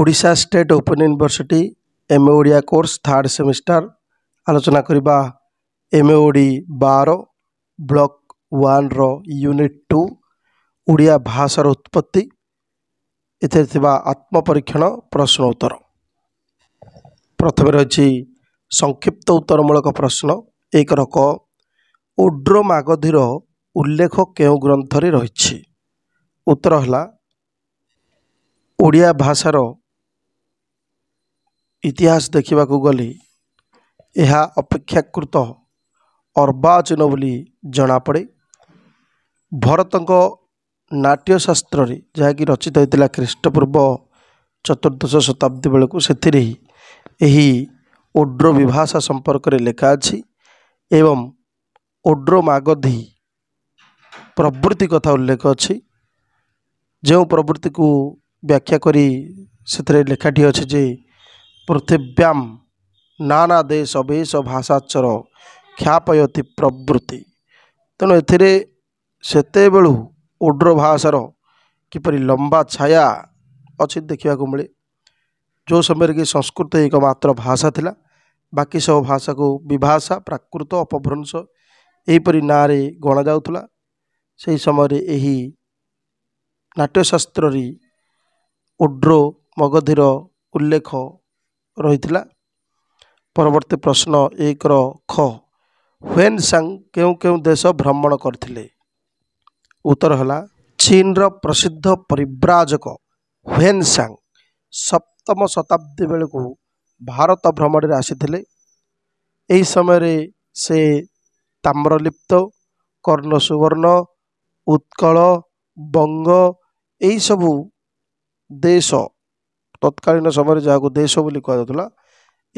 Odisha state open university M A Odia course third semester ଆଲୋଚନା କରିବା M A ଓଡ଼ି ବାର ବ୍ଲକ୍ ୱାନ୍ର ୟୁନିଟ୍ ଟୁ ଓଡ଼ିଆ ଭାଷାର ଉତ୍ପତ୍ତି ଏଥିରେ ଥିବା ଆତ୍ମପରୀକ୍ଷଣ ପ୍ରଶ୍ନ ଉତ୍ତର ପ୍ରଥମେ ରହିଛି ସଂକ୍ଷିପ୍ତ ଉତ୍ତରମୂଳକ ପ୍ରଶ୍ନ ଏକ ରକ ଉଡ୍ର ମାଗଧିର ଉଲ୍ଲେଖ କେଉଁ ଗ୍ରନ୍ଥରେ ରହିଛି ଉତ୍ତର ହେଲା ଓଡ଼ିଆ ଭାଷାର ଇତିହାସ ଦେଖିବାକୁ ଗଲେ ଏହା ଅପେକ୍ଷାକୃତ ଅର୍ବାଚୀନ ବୋଲି ଜଣାପଡ଼େ ଭରତଙ୍କ ନାଟ୍ୟଶାସ୍ତ୍ରରେ ଯାହାକି ରଚିତ ହୋଇଥିଲା ଖ୍ରୀଷ୍ଟପୂର୍ବ ଚତୁର୍ଦ୍ଦଶ ଶତାବ୍ଦୀ ବେଳକୁ ସେଥିରେ ଏହି ଓଡ୍ର ବିଭାଷା ସମ୍ପର୍କରେ ଲେଖା ଅଛି ଏବଂ ଓଡ୍ର ମାଗଧି ପ୍ରବୃତ୍ତି କଥା ଉଲ୍ଲେଖ ଅଛି ଯେଉଁ ପ୍ରବୃତ୍ତିକୁ ବ୍ୟାଖ୍ୟା କରି ସେଥିରେ ଲେଖାଟି ଅଛି ଯେ ପୃଥିବ୍ୟାମ୍ ନାନା ଦେଶ ବେଶ ଭାଷାଚର କ୍ଷାପୟତି ପ୍ରବୃତ୍ତି ତେଣୁ ଏଥିରେ ସେତେବେଳୁ ଉଡ୍ର ଭାଷାର କିପରି ଲମ୍ବା ଛାୟା ଅଛି ଦେଖିବାକୁ ମିଳେ ଯେଉଁ ସମୟରେ କି ସଂସ୍କୃତ ଏକ ମାତ୍ର ଭାଷା ଥିଲା ବାକି ସବୁ ଭାଷାକୁ ବିଭାଷା ପ୍ରାକୃତ ଅପଭ୍ରଂଶ ଏହିପରି ନାଁରେ ଗଣାଯାଉଥିଲା ସେହି ସମୟରେ ଏହି ନାଟ୍ୟଶାସ୍ତ୍ରରେ ଉଡ୍ର ମଗଧିର ଉଲ୍ଲେଖ ରହିଥିଲା ପରବର୍ତ୍ତୀ ପ୍ରଶ୍ନ ଏକର ଖ ହ୍ୱେନ୍ ସାଙ୍ଗ କେଉଁ କେଉଁ ଦେଶ ଭ୍ରମଣ କରିଥିଲେ ଉତ୍ତର ହେଲା ଚୀନ୍ର ପ୍ରସିଦ୍ଧ ପରିବ୍ରାଜକ ହ୍ୱେନ୍ ସାଙ୍ଗ ସପ୍ତମ ଶତାବ୍ଦୀ ବେଳକୁ ଭାରତ ଭ୍ରମଣରେ ଆସିଥିଲେ ଏହି ସମୟରେ ସେ ତାମ୍ରଲିପ୍ତ କର୍ଣ୍ଣ ସୁବର୍ଣ୍ଣ ଉତ୍କଳ ବଙ୍ଗ ଏହିସବୁ ଦେଶ ତତ୍କାଳୀନ ସମୟରେ ଯାହାକୁ ଦେଶ ବୋଲି କୁହାଯାଉଥିଲା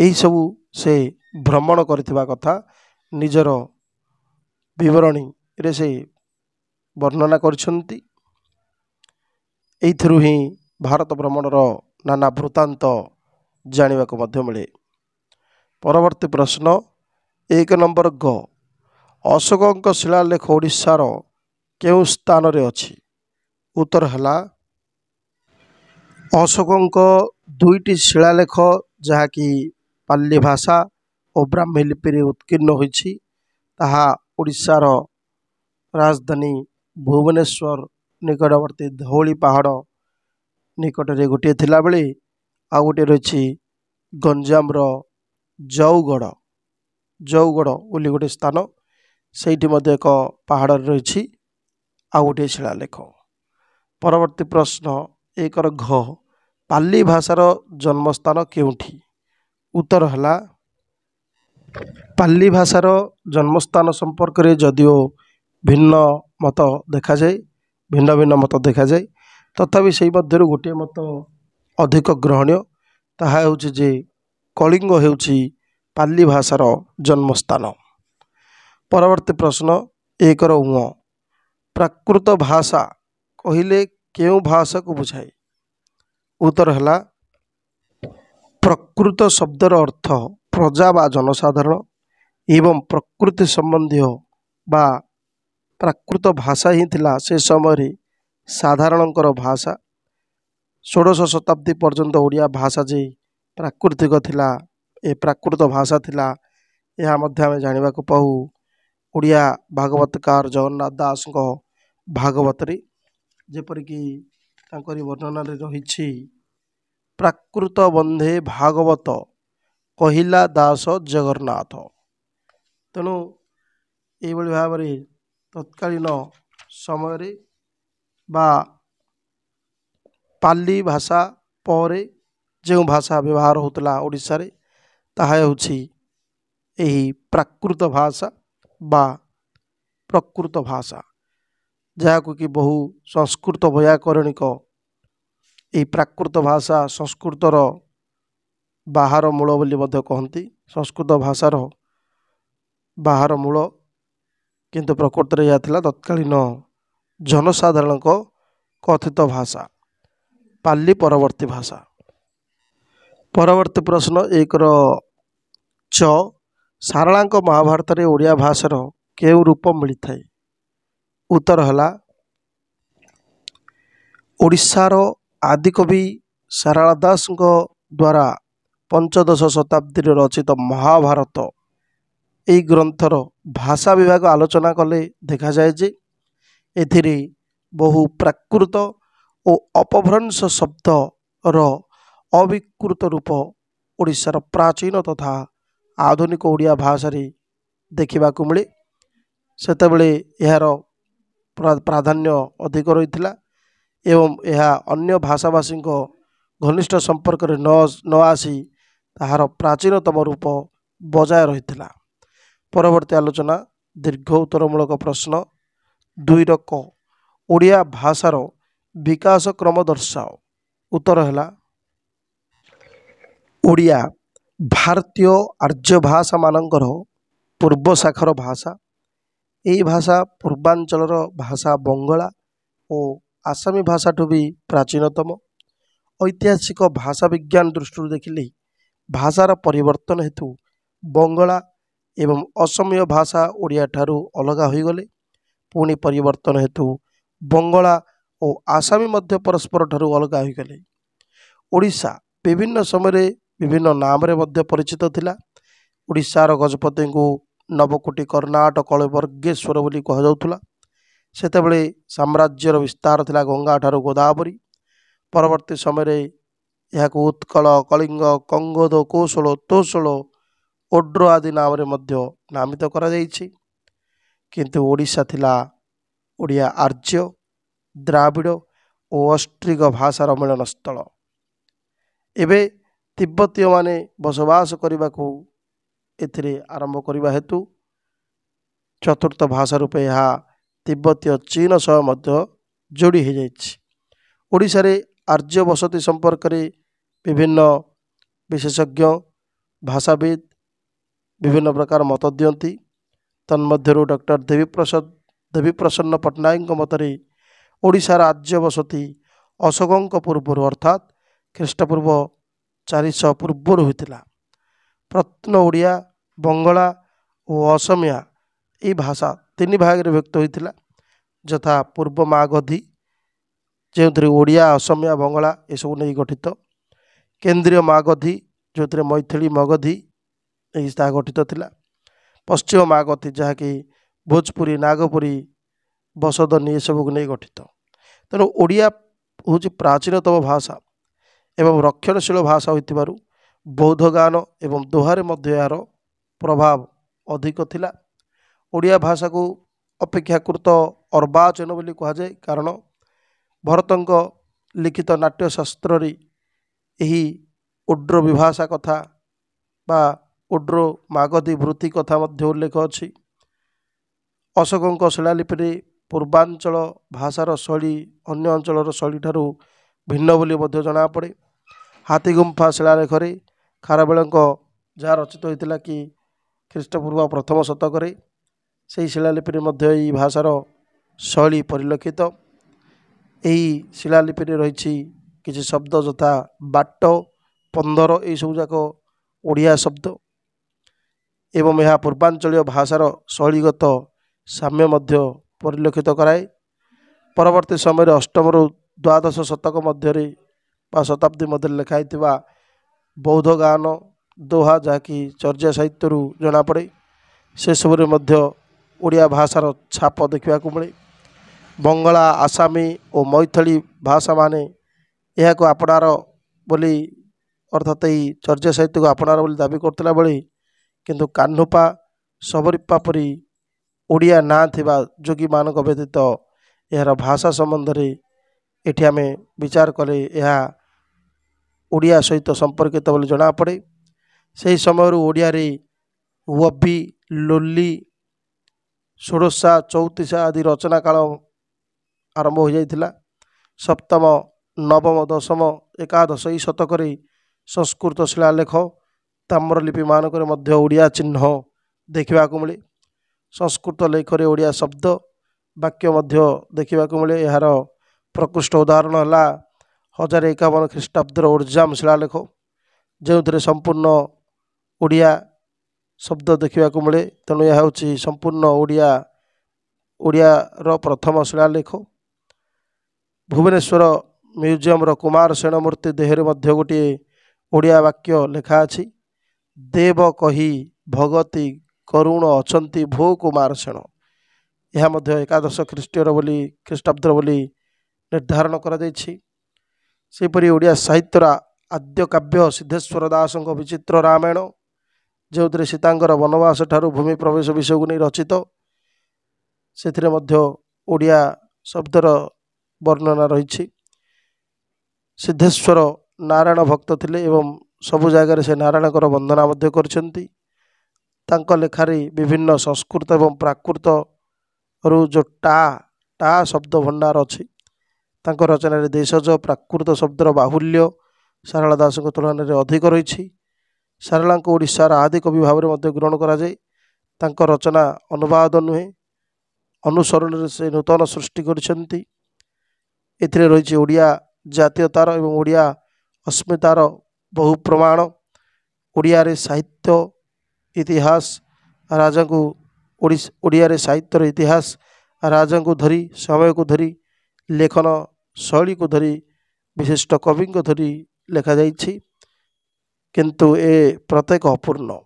ଏହିସବୁ ସେ ଭ୍ରମଣ କରିଥିବା କଥା ନିଜର ବିବରଣୀରେ ସେ ବର୍ଣ୍ଣନା କରିଛନ୍ତି ଏଇଥିରୁ ହିଁ ଭାରତ ଭ୍ରମଣର ନାନା ବୃତ୍ତାନ୍ତ ଜାଣିବାକୁ ମଧ୍ୟ ମିଳେ ପରବର୍ତ୍ତୀ ପ୍ରଶ୍ନ ଏକ ନମ୍ବର ଗ ଅଶୋକଙ୍କ ଶିଳାଲେଖ ଓଡ଼ିଶାର କେଉଁ ସ୍ଥାନରେ ଅଛି ଉତ୍ତର ହେଲା ଅଶୋକଙ୍କ ଦୁଇଟି ଶିଳାଲେଖ ଯାହାକି ପାଲି ଭାଷା ଓ ବ୍ରାହ୍ମୀ ଲିପିରେ ଉତ୍କୀର୍ଣ୍ଣ ହୋଇଛି ତାହା ଓଡ଼ିଶାର ରାଜଧାନୀ ଭୁବନେଶ୍ୱର ନିକଟବର୍ତ୍ତୀ ଧଉଳି ପାହାଡ଼ ନିକଟରେ ଗୋଟିଏ ଥିଲାବେଳେ ଆଉ ଗୋଟିଏ ରହିଛି ଗଞ୍ଜାମର ଜଉଗଡ଼ ଜଉଗଡ଼ ବୋଲି ଗୋଟେ ସ୍ଥାନ ସେଇଠି ମଧ୍ୟ ଏକ ପାହାଡ଼ରେ ରହିଛି ଆଉ ଗୋଟିଏ ଶିଳାଲେଖ ପରବର୍ତ୍ତୀ ପ୍ରଶ୍ନ ଏକର ଘ ପାଲି ଭାଷାର ଜନ୍ମସ୍ଥାନ କେଉଁଠି ଉତ୍ତର ହେଲା ପାଲି ଭାଷାର ଜନ୍ମସ୍ଥାନ ସମ୍ପର୍କରେ ଯଦିଓ ଭିନ୍ନ ମତ ଦେଖାଯାଏ ଭିନ୍ନ ଭିନ୍ନ ମତ ଦେଖାଯାଏ ତଥାପି ସେହି ମଧ୍ୟରୁ ଗୋଟିଏ ମତ ଅଧିକ ଗ୍ରହଣୀୟ ତାହା ହେଉଛି ଯେ କଳିଙ୍ଗ ହେଉଛି ପାଲି ଭାଷାର ଜନ୍ମସ୍ଥାନ ପରବର୍ତ୍ତୀ ପ୍ରଶ୍ନ ଏକର ଉଁ ପ୍ରାକୃତ ଭାଷା କହିଲେ କେଉଁ ଭାଷାକୁ ବୁଝାଏ ଉତ୍ତର ହେଲା ପ୍ରକୃତ ଶବ୍ଦର ଅର୍ଥ ପ୍ରଜା ବା ଜନସାଧାରଣ ଏବଂ ପ୍ରକୃତି ସମ୍ବନ୍ଧୀୟ ବା ପ୍ରାକୃତ ଭାଷା ହିଁ ଥିଲା ସେ ସମୟରେ ସାଧାରଣଙ୍କର ଭାଷା ଷୋଡ଼ଶ ଶତାବ୍ଦୀ ପର୍ଯ୍ୟନ୍ତ ଓଡ଼ିଆ ଭାଷା ଯେ ପ୍ରାକୃତିକ ଥିଲା ଏ ପ୍ରାକୃତ ଭାଷା ଥିଲା ଏହା ମଧ୍ୟ ଆମେ ଜାଣିବାକୁ ପାଉ ଓଡ଼ିଆ ଭାଗବତକାର ଜଗନ୍ନାଥ ଦାସଙ୍କ ଭାଗବତରେ ଯେପରିକି ତାଙ୍କରି ବର୍ଣ୍ଣନାରେ ରହିଛି ପ୍ରାକୃତ ବନ୍ଧେ ଭାଗବତ କହିଲା ଦାସ ଜଗନ୍ନାଥ ତେଣୁ ଏହିଭଳି ଭାବରେ ତତ୍କାଳୀନ ସମୟରେ ବା ପାଲି ଭାଷା ପରେ ଯେଉଁ ଭାଷା ବ୍ୟବହାର ହେଉଥିଲା ଓଡ଼ିଶାରେ ତାହା ହେଉଛି ଏହି ପ୍ରାକୃତ ଭାଷା ବା ପ୍ରକୃତ ଭାଷା ଯାହାକୁ କି ବହୁ ସଂସ୍କୃତ ବୈୟାକରଣିକ ଏହି ପ୍ରାକୃତ ଭାଷା ସଂସ୍କୃତର ବାହାର ମୂଳ ବୋଲି ମଧ୍ୟ କହନ୍ତି ସଂସ୍କୃତ ଭାଷାର ବାହାର ମୂଳ କିନ୍ତୁ ପ୍ରକୃତରେ ଏହା ଥିଲା ତତ୍କାଳୀନ ଜନସାଧାରଣଙ୍କ କଥିତ ଭାଷା ପାଲି ପରବର୍ତ୍ତୀ ଭାଷା ପରବର୍ତ୍ତୀ ପ୍ରଶ୍ନ ଏକର ଚ ସାରଳାଙ୍କ ମହାଭାରତରେ ଓଡ଼ିଆ ଭାଷାର କେଉଁ ରୂପ ମିଳିଥାଏ ଉତ୍ତର ହେଲା ଓଡ଼ିଶାର ଆଦିକବି ସାରଳା ଦାସଙ୍କ ଦ୍ୱାରା ପଞ୍ଚଦଶ ଶତାବ୍ଦୀରେ ରଚିତ ମହାଭାରତ ଏହି ଗ୍ରନ୍ଥର ଭାଷା ବିଭାଗ ଆଲୋଚନା କଲେ ଦେଖାଯାଏ ଯେ ଏଥିରେ ବହୁ ପ୍ରାକୃତ ଓ ଅପଭ୍ରଂଶ ଶବ୍ଦର ଅବିକୃତ ରୂପ ଓଡ଼ିଶାର ପ୍ରାଚୀନ ତଥା ଆଧୁନିକ ଓଡ଼ିଆ ଭାଷାରେ ଦେଖିବାକୁ ମିଳେ ସେତେବେଳେ ଏହାର ପ୍ରାଧାନ୍ୟ ଅଧିକ ରହିଥିଲା ଏବଂ ଏହା ଅନ୍ୟ ଭାଷାଭାଷୀଙ୍କ ଘନିଷ୍ଠ ସମ୍ପର୍କରେ ନ ନ ଆସି ତାହାର ପ୍ରାଚୀନତମ ରୂପ ବଜାୟ ରହିଥିଲା ପରବର୍ତ୍ତୀ ଆଲୋଚନା ଦୀର୍ଘ ଉତ୍ତରମୂଳକ ପ୍ରଶ୍ନ ଦୁଇର କ ଓଡ଼ିଆ ଭାଷାର ବିକାଶ କ୍ରମ ଦର୍ଶାଅ ଉତ୍ତର ହେଲା ଓଡ଼ିଆ ଭାରତୀୟ ଆର୍ଯ୍ୟ ଭାଷାମାନଙ୍କର ପୂର୍ବ ଶାଖାର ଭାଷା ଏହି ଭାଷା ପୂର୍ବାଞ୍ଚଳର ଭାଷା ବଙ୍ଗଳା ଓ ଆସାମୀ ଭାଷାଠୁ ବି ପ୍ରାଚୀନତମ ଐତିହାସିକ ଭାଷା ବିଜ୍ଞାନ ଦୃଷ୍ଟିରୁ ଦେଖିଲେ ଭାଷାର ପରିବର୍ତ୍ତନ ହେତୁ ବଙ୍ଗଳା ଏବଂ ଅସମୀୟ ଭାଷା ଓଡ଼ିଆଠାରୁ ଅଲଗା ହୋଇଗଲେ ପୁଣି ପରିବର୍ତ୍ତନ ହେତୁ ବଙ୍ଗଳା ଓ ଆସାମୀ ମଧ୍ୟ ପରସ୍ପରଠାରୁ ଅଲଗା ହୋଇଗଲେ ଓଡ଼ିଶା ବିଭିନ୍ନ ସମୟରେ ବିଭିନ୍ନ ନାମରେ ମଧ୍ୟ ପରିଚିତ ଥିଲା ଓଡ଼ିଶାର ଗଜପତିଙ୍କୁ ନବକୋଟି କର୍ଣ୍ଣାଟକ କଳବର୍ଗେଶ୍ୱର ବୋଲି କୁହାଯାଉଥିଲା ସେତେବେଳେ ସାମ୍ରାଜ୍ୟର ବିସ୍ତାର ଥିଲା ଗଙ୍ଗାଠାରୁ ଗୋଦାବରୀ ପରବର୍ତ୍ତୀ ସମୟରେ ଏହାକୁ ଉତ୍କଳ କଳିଙ୍ଗ କଙ୍ଗଦ କୌଶଳ ତୋଷଳ ଓଡ୍ର ଆଦି ନାମରେ ମଧ୍ୟ ନାମିତ କରାଯାଇଛି କିନ୍ତୁ ଓଡ଼ିଶା ଥିଲା ଓଡ଼ିଆ ଆର୍ଯ୍ୟ ଦ୍ରାବିଡ଼ ଓ ଅଷ୍ଟ୍ରିକ ଭାଷାର ମିଳନ ସ୍ଥଳ ଏବେ ତିବ୍ବତୀୟମାନେ ବସବାସ କରିବାକୁ ଏଥିରେ ଆରମ୍ଭ କରିବା ହେତୁ ଚତୁର୍ଥ ଭାଷା ରୂପେ ଏହା ତିବ୍ବତୀୟ ଚୀନ ସହ ମଧ୍ୟ ଯୋଡ଼ି ହୋଇଯାଇଛି ଓଡ଼ିଶାରେ ଆର୍ଯ୍ୟ ବସତି ସମ୍ପର୍କରେ ବିଭିନ୍ନ ବିଶେଷଜ୍ଞ ଭାଷାବିତ୍ ବିଭିନ୍ନ ପ୍ରକାର ମତ ଦିଅନ୍ତି ତନ୍ମଧ୍ୟରୁ ଡକ୍ଟର ଦେବୀପ୍ରସାଦ ଦେବୀପ୍ରସନ୍ନ ପଟ୍ଟନାୟକଙ୍କ ମତରେ ଓଡ଼ିଶାର ଆର୍ଯ୍ୟ ବସତି ଅଶୋକଙ୍କ ପୂର୍ବରୁ ଅର୍ଥାତ୍ ଖ୍ରୀଷ୍ଟପୂର୍ବ ଚାରିଶହ ପୂର୍ବରୁ ହୋଇଥିଲା ପ୍ରତ୍ନ ଓଡ଼ିଆ ବଙ୍ଗଳା ଓ ଅସମିଆ ଏହି ଭାଷା ତିନି ଭାଗରେ ବ୍ୟକ୍ତ ହୋଇଥିଲା ଯଥା ପୂର୍ବ ମାଗଧୀ ଯେଉଁଥିରେ ଓଡ଼ିଆ ଅସମିଆ ବଙ୍ଗଳା ଏସବୁ ନେଇ ଗଠିତ କେନ୍ଦ୍ରୀୟ ମାଗଧୀ ଯେଉଁଥିରେ ମୈଥିଳୀ ମଗଧୀ ଏହି ତାହା ଗଠିତ ଥିଲା ପଶ୍ଚିମ ମାଗଧୀ ଯାହାକି ଭୋଜପୁରୀ ନାଗପୁରୀ ବସଦନୀ ଏସବୁକୁ ନେଇ ଗଠିତ ତେଣୁ ଓଡ଼ିଆ ହେଉଛି ପ୍ରାଚୀନତମ ଭାଷା ଏବଂ ରକ୍ଷଣଶୀଳ ଭାଷା ହୋଇଥିବାରୁ ବୌଦ୍ଧ ଗାନ ଏବଂ ଦୋହାରେ ମଧ୍ୟ ଏହାର ପ୍ରଭାବ ଅଧିକ ଥିଲା ଓଡ଼ିଆ ଭାଷାକୁ ଅପେକ୍ଷାକୃତ ଅର୍ବାଚୀନ ବୋଲି କୁହାଯାଏ କାରଣ ଭରତଙ୍କ ଲିଖିତ ନାଟ୍ୟଶାସ୍ତ୍ରରେ ଏହି ଉଡ୍ର ବିଭାଷା କଥା ବା ଉଡ୍ର ମାଗଧୀ ବୃତ୍ତି କଥା ମଧ୍ୟ ଉଲ୍ଲେଖ ଅଛି ଅଶୋକଙ୍କ ଶିଳାଲିପିରେ ପୂର୍ବାଞ୍ଚଳ ଭାଷାର ଶୈଳୀ ଅନ୍ୟ ଅଞ୍ଚଳର ଶୈଳୀଠାରୁ ଭିନ୍ନ ବୋଲି ମଧ୍ୟ ଜଣାପଡ଼େ ହାତୀଗୁମ୍ଫା ଶିଳାଲେଖରେ ଖାରବେଳଙ୍କ ଯାହା ରଚିତ ହୋଇଥିଲା କି ଖ୍ରୀଷ୍ଟପୂର୍ବ ପ୍ରଥମ ଶତକରେ ସେହି ଶିଳାଲିପିରେ ମଧ୍ୟ ଏହି ଭାଷାର ଶୈଳୀ ପରିଲକ୍ଷିତ ଏହି ଶିଳାଲିପିରେ ରହିଛି କିଛି ଶବ୍ଦ ଯଥା ବାଟ ପନ୍ଦର ଏହିସବୁ ଯାକ ଓଡ଼ିଆ ଶବ୍ଦ ଏବଂ ଏହା ପୂର୍ବାଞ୍ଚଳୀୟ ଭାଷାର ଶୈଳୀଗତ ସାମ୍ୟ ମଧ୍ୟ ପରିଲକ୍ଷିତ କରାଏ ପରବର୍ତ୍ତୀ ସମୟରେ ଅଷ୍ଟମରୁ ଦ୍ୱାଦଶ ଶତକ ମଧ୍ୟରେ ବା ଶତାବ୍ଦୀ ମଧ୍ୟରେ ଲେଖା ହେଇଥିବା ବୌଦ୍ଧ ଗାନ ଦୋହା ଯାହାକି ଚର୍ଯ୍ୟା ସାହିତ୍ୟରୁ ଜଣାପଡ଼େ ସେସବୁରେ ମଧ୍ୟ ଓଡ଼ିଆ ଭାଷାର ଛାପ ଦେଖିବାକୁ ମିଳେ ବଙ୍ଗଳା ଆସାମୀ ଓ ମୈଥଳୀ ଭାଷାମାନେ ଏହାକୁ ଆପଣାର ବୋଲି ଅର୍ଥାତ୍ ଏହି ଚର୍ଯ୍ୟା ସାହିତ୍ୟକୁ ଆପଣାର ବୋଲି ଦାବି କରୁଥିଲା ବେଳେ କିନ୍ତୁ କାହ୍ନୁପା ସବରିପ୍ପା ପରି ଓଡ଼ିଆ ନାଁ ଥିବା ଯୋଗୀମାନଙ୍କ ବ୍ୟତୀତ ଏହାର ଭାଷା ସମ୍ବନ୍ଧରେ ଏଠି ଆମେ ବିଚାର କଲେ ଏହା ଓଡ଼ିଆ ସହିତ ସମ୍ପର୍କିତ ବୋଲି ଜଣାପଡ଼େ ସେହି ସମୟରୁ ଓଡ଼ିଆରେ ୱବି ଲୋଲି ଷୋଡ଼ଶା ଚଉତିଶା ଆଦି ରଚନା କାଳ ଆରମ୍ଭ ହୋଇଯାଇଥିଲା ସପ୍ତମ ନବମ ଦଶମ ଏକାଦଶ ଏହି ଶତକରେ ସଂସ୍କୃତ ଶିଳାଲେଖ ତାମ୍ରଲିପିମାନଙ୍କରେ ମଧ୍ୟ ଓଡ଼ିଆ ଚିହ୍ନ ଦେଖିବାକୁ ମିଳେ ସଂସ୍କୃତ ଲେଖରେ ଓଡ଼ିଆ ଶବ୍ଦ ବାକ୍ୟ ମଧ୍ୟ ଦେଖିବାକୁ ମିଳେ ଏହାର ପ୍ରକୃଷ୍ଟ ଉଦାହରଣ ହେଲା ହଜାର ଏକାବନ ଖ୍ରୀଷ୍ଟାବ୍ଦର ଓର୍ଜାମ ଶିଳାଲେଖ ଯେଉଁଥିରେ ସମ୍ପୂର୍ଣ୍ଣ ଓଡ଼ିଆ ଶବ୍ଦ ଦେଖିବାକୁ ମିଳେ ତେଣୁ ଏହା ହେଉଛି ସମ୍ପୂର୍ଣ୍ଣ ଓଡ଼ିଆ ଓଡ଼ିଆର ପ୍ରଥମ ଶିଳାଲେଖ ଭୁବନେଶ୍ୱର ମ୍ୟୁଜିୟମ୍ର କୁମାର ସେଣମୂର୍ତ୍ତି ଦେହରେ ମଧ୍ୟ ଗୋଟିଏ ଓଡ଼ିଆ ବାକ୍ୟ ଲେଖା ଅଛି ଦେବ କହି ଭଗତି କରୁଣ ଅଛନ୍ତି ଭୋ କୁମାର ସେଣ ଏହା ମଧ୍ୟ ଏକାଦଶ ଖ୍ରୀଷ୍ଟୀୟର ବୋଲି ଖ୍ରୀଷ୍ଟାବ୍ଦର ବୋଲି ନିର୍ଦ୍ଧାରଣ କରାଯାଇଛି ସେହିପରି ଓଡ଼ିଆ ସାହିତ୍ୟର ଆଦ୍ୟ କାବ୍ୟ ସିଦ୍ଧେଶ୍ୱର ଦାସଙ୍କ ବିଚିତ୍ର ରାମାୟଣ ଯେଉଁଥିରେ ସୀତାଙ୍କର ବନବାସ ଠାରୁ ଭୂମି ପ୍ରବେଶ ବିଷୟକୁ ନେଇ ରଚିତ ସେଥିରେ ମଧ୍ୟ ଓଡ଼ିଆ ଶବ୍ଦର ବର୍ଣ୍ଣନା ରହିଛି ସିଦ୍ଧେଶ୍ୱର ନାରାୟଣ ଭକ୍ତ ଥିଲେ ଏବଂ ସବୁ ଜାଗାରେ ସେ ନାରାୟଣଙ୍କର ବନ୍ଦନା ମଧ୍ୟ କରିଛନ୍ତି ତାଙ୍କ ଲେଖାରେ ବିଭିନ୍ନ ସଂସ୍କୃତ ଏବଂ ପ୍ରାକୃତରୁ ଯେଉଁ ଟା ଟା ଶବ୍ଦ ଭଣ୍ଡାର ଅଛି ତାଙ୍କ ରଚନାରେ ଦେଶଜ ପ୍ରାକୃତ ଶବ୍ଦର ବାହୁଲ୍ୟ ସାରଳା ଦାସଙ୍କ ତୁଳନାରେ ଅଧିକ ରହିଛି ସାରଳାଙ୍କୁ ଓଡ଼ିଶାର ଆଦି କବି ଭାବରେ ମଧ୍ୟ ଗ୍ରହଣ କରାଯାଏ ତାଙ୍କ ରଚନା ଅନୁବାଦ ନୁହେଁ ଅନୁସରଣରେ ସେ ନୂତନ ସୃଷ୍ଟି କରିଛନ୍ତି ଏଥିରେ ରହିଛି ଓଡ଼ିଆ ଜାତୀୟତାର ଏବଂ ଓଡ଼ିଆ ଅସ୍ମିତାର ବହୁ ପ୍ରମାଣ ଓଡ଼ିଆରେ ସାହିତ୍ୟ ଇତିହାସ ରାଜାଙ୍କୁ ଓଡ଼ିଆରେ ସାହିତ୍ୟର ଇତିହାସ ରାଜାଙ୍କୁ ଧରି ସମୟକୁ ଧରି ଲେଖନ ଶୈଳୀକୁ ଧରି ବିଶିଷ୍ଟ କବିଙ୍କୁ ଧରି ଲେଖାଯାଇଛି କିନ୍ତୁ ଏ ପ୍ରତ୍ୟେକ ଅପୂର୍ଣ୍ଣ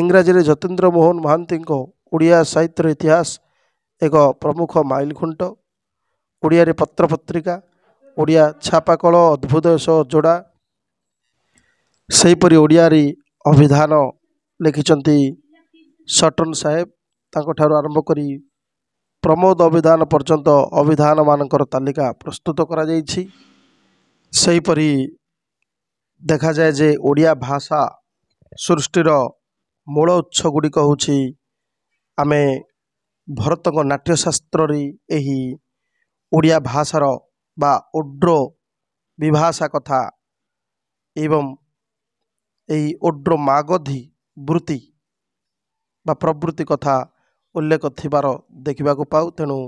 ଇଂରାଜୀରେ ଯତୀନ୍ଦ୍ର ମୋହନ ମହାନ୍ତିଙ୍କ ଓଡ଼ିଆ ସାହିତ୍ୟର ଇତିହାସ ଏକ ପ୍ରମୁଖ ମାଇଲଖୁଣ୍ଟ ଓଡ଼ିଆରେ ପତ୍ରପତ୍ରିକା ଓଡ଼ିଆ ଛାପାକଳ ଅଦ୍ଭୁତ ସହ ଯୋଡ଼ା ସେହିପରି ଓଡ଼ିଆରେ ଅଭିଧାନ ଲେଖିଛନ୍ତି ସଟନ ସାହେବ ତାଙ୍କଠାରୁ ଆରମ୍ଭ କରି ପ୍ରମୋଦ ଅଭିଧାନ ପର୍ଯ୍ୟନ୍ତ ଅଭିଧାନମାନଙ୍କର ତାଲିକା ପ୍ରସ୍ତୁତ କରାଯାଇଛି ସେହିପରି দেখা যায় ଯେ ଓଡ଼ିଆ ଭାଷା ସୃଷ୍ଟିର ମୂଳ ଉତ୍ସ ଗୁଡ଼ିକ ହେଉଛି ଆମେ ଭରତଙ୍କ ନାଟ୍ୟଶାସ୍ତ୍ରରେ ଏହି ଓଡ଼ିଆ ଭାଷାର ବା ଓଡ୍ର ବିଭାଷା କଥା ଏବଂ ଏହି ଓଡ୍ର ମାଗଧୀ ବୃତ୍ତି ବା ପ୍ରବୃତ୍ତି କଥା ଉଲ୍ଲେଖ ଥିବାର ଦେଖିବାକୁ ପାଉ ତେଣୁ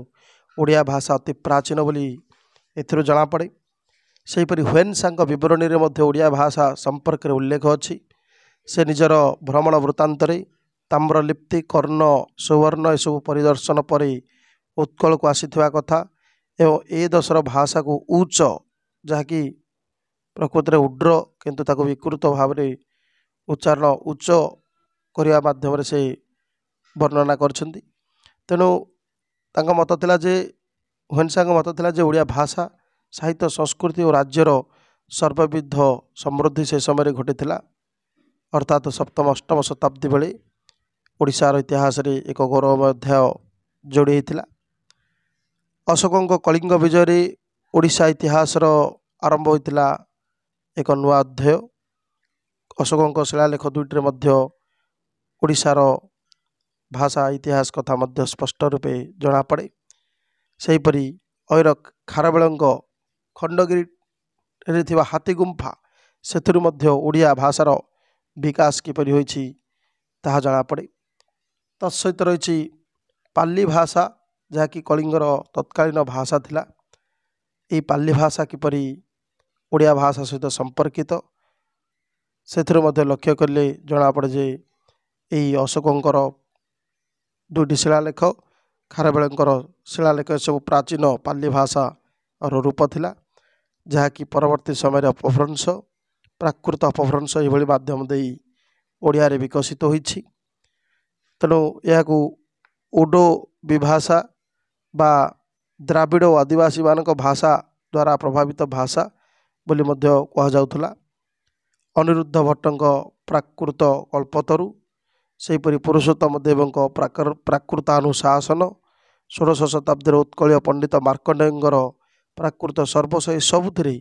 ଓଡ଼ିଆ ଭାଷା ଅତି ପ୍ରାଚୀନ ବୋଲି ଏଥିରୁ ଜଣାପଡ଼େ ସେହିପରି ହ୍ୱେନ୍ସାଙ୍କ ବିବରଣୀରେ ମଧ୍ୟ ଓଡ଼ିଆ ଭାଷା ସମ୍ପର୍କରେ ଉଲ୍ଲେଖ ଅଛି ସେ ନିଜର ଭ୍ରମଣ ବୃତ୍ତାନ୍ତରେ ତାମ୍ରଲିପ୍ତି କର୍ଣ୍ଣ ସୁବର୍ଣ୍ଣ ଏସବୁ ପରିଦର୍ଶନ ପରେ ଉତ୍କଳକୁ ଆସିଥିବା କଥା ଏବଂ ଏ ଦେଶର ଭାଷାକୁ ଉଚ୍ଚ ଯାହାକି ପ୍ରକୃତରେ ଉଡ୍ର କିନ୍ତୁ ତାକୁ ବିକୃତ ଭାବରେ ଉଚ୍ଚାରଣ ଉଚ୍ଚ କରିବା ମାଧ୍ୟମରେ ସେ ବର୍ଣ୍ଣନା କରିଛନ୍ତି ତେଣୁ ତାଙ୍କ ମତ ଥିଲା ଯେ ହୁଏନ୍ସାଙ୍କ ମତ ଥିଲା ଯେ ଓଡ଼ିଆ ଭାଷା ସାହିତ୍ୟ ସଂସ୍କୃତି ଓ ରାଜ୍ୟର ସର୍ବବିଧ ସମୃଦ୍ଧି ସେ ସମୟରେ ଘଟିଥିଲା ଅର୍ଥାତ୍ ସପ୍ତମ ଅଷ୍ଟମ ଶତାବ୍ଦୀ ବେଳେ ଓଡ଼ିଶାର ଇତିହାସରେ ଏକ ଗୌରବ ଅଧ୍ୟାୟ ଯୋଡ଼ି ହୋଇଥିଲା ଅଶୋକଙ୍କ କଳିଙ୍ଗ ବିଜୟରେ ଓଡ଼ିଶା ଇତିହାସର ଆରମ୍ଭ ହୋଇଥିଲା ଏକ ନୂଆ ଅଧ୍ୟାୟ ଅଶୋକଙ୍କ ଶିଳାଲେଖ ଦୁଇଟିରେ ମଧ୍ୟ ଓଡ଼ିଶାର ଭାଷା ଇତିହାସ କଥା ମଧ୍ୟ ସ୍ପଷ୍ଟ ରୂପେ ଜଣାପଡ଼େ ସେହିପରି ଐର ଖାରବେଳଙ୍କ ଖଣ୍ଡଗିରିରେ ଥିବା ହାତୀ ଗୁମ୍ଫା ସେଥିରୁ ମଧ୍ୟ ଓଡ଼ିଆ ଭାଷାର ବିକାଶ କିପରି ହୋଇଛି ତାହା ଜଣାପଡ଼େ ସହିତ ରହିଛି ପାଲି ଭାଷା ଯାହାକି କଳିଙ୍ଗର ତତ୍କାଳୀନ ଭାଷା ଥିଲା ଏହି ପାଲି ଭାଷା କିପରି ଓଡ଼ିଆ ଭାଷା ସହିତ ସମ୍ପର୍କିତ ସେଥିରୁ ମଧ୍ୟ ଲକ୍ଷ୍ୟ କଲେ ଜଣାପଡ଼େ ଯେ ଏହି ଅଶୋକଙ୍କର ଦୁଇଟି ଶିଳାଲେଖ ଖାରବେଳଙ୍କର ଶିଳାଲେଖ ଏସବୁ ପ୍ରାଚୀନ ପାଲି ଭାଷାର ରୂପ ଥିଲା ଯାହାକି ପରବର୍ତ୍ତୀ ସମୟରେ ଅପଭ୍ରଂଶ ପ୍ରାକୃତ ଅପଭ୍ରଂଶ ଏଭଳି ମାଧ୍ୟମ ଦେଇ ଓଡ଼ିଆରେ ବିକଶିତ ହୋଇଛି ତେଣୁ ଏହାକୁ ଓଡ଼ୋ ବି ଭାଷା ବା ଦ୍ରାବିଡ଼ ଓ ଆଦିବାସୀମାନଙ୍କ ଭାଷା ଦ୍ୱାରା ପ୍ରଭାବିତ ଭାଷା ବୋଲି ମଧ୍ୟ କୁହାଯାଉଥିଲା ଅନିରୁଦ୍ଧ ଭଟ୍ଟଙ୍କ ପ୍ରାକୃତ କଳ୍ପତରୁ ସେହିପରି ପୁରୁଷୋତ୍ତମ ଦେବଙ୍କ ପ୍ରାକୃତାନୁଶାସନ ଷୋଡ଼ଶ ଶତାବ୍ଦୀର ଉତ୍କଳୀୟ ପଣ୍ଡିତ ମାର୍କଣ୍ଡେୟଙ୍କର ପ୍ରାକୃତ ସର୍ବଶୈ ସବୁଥିରେ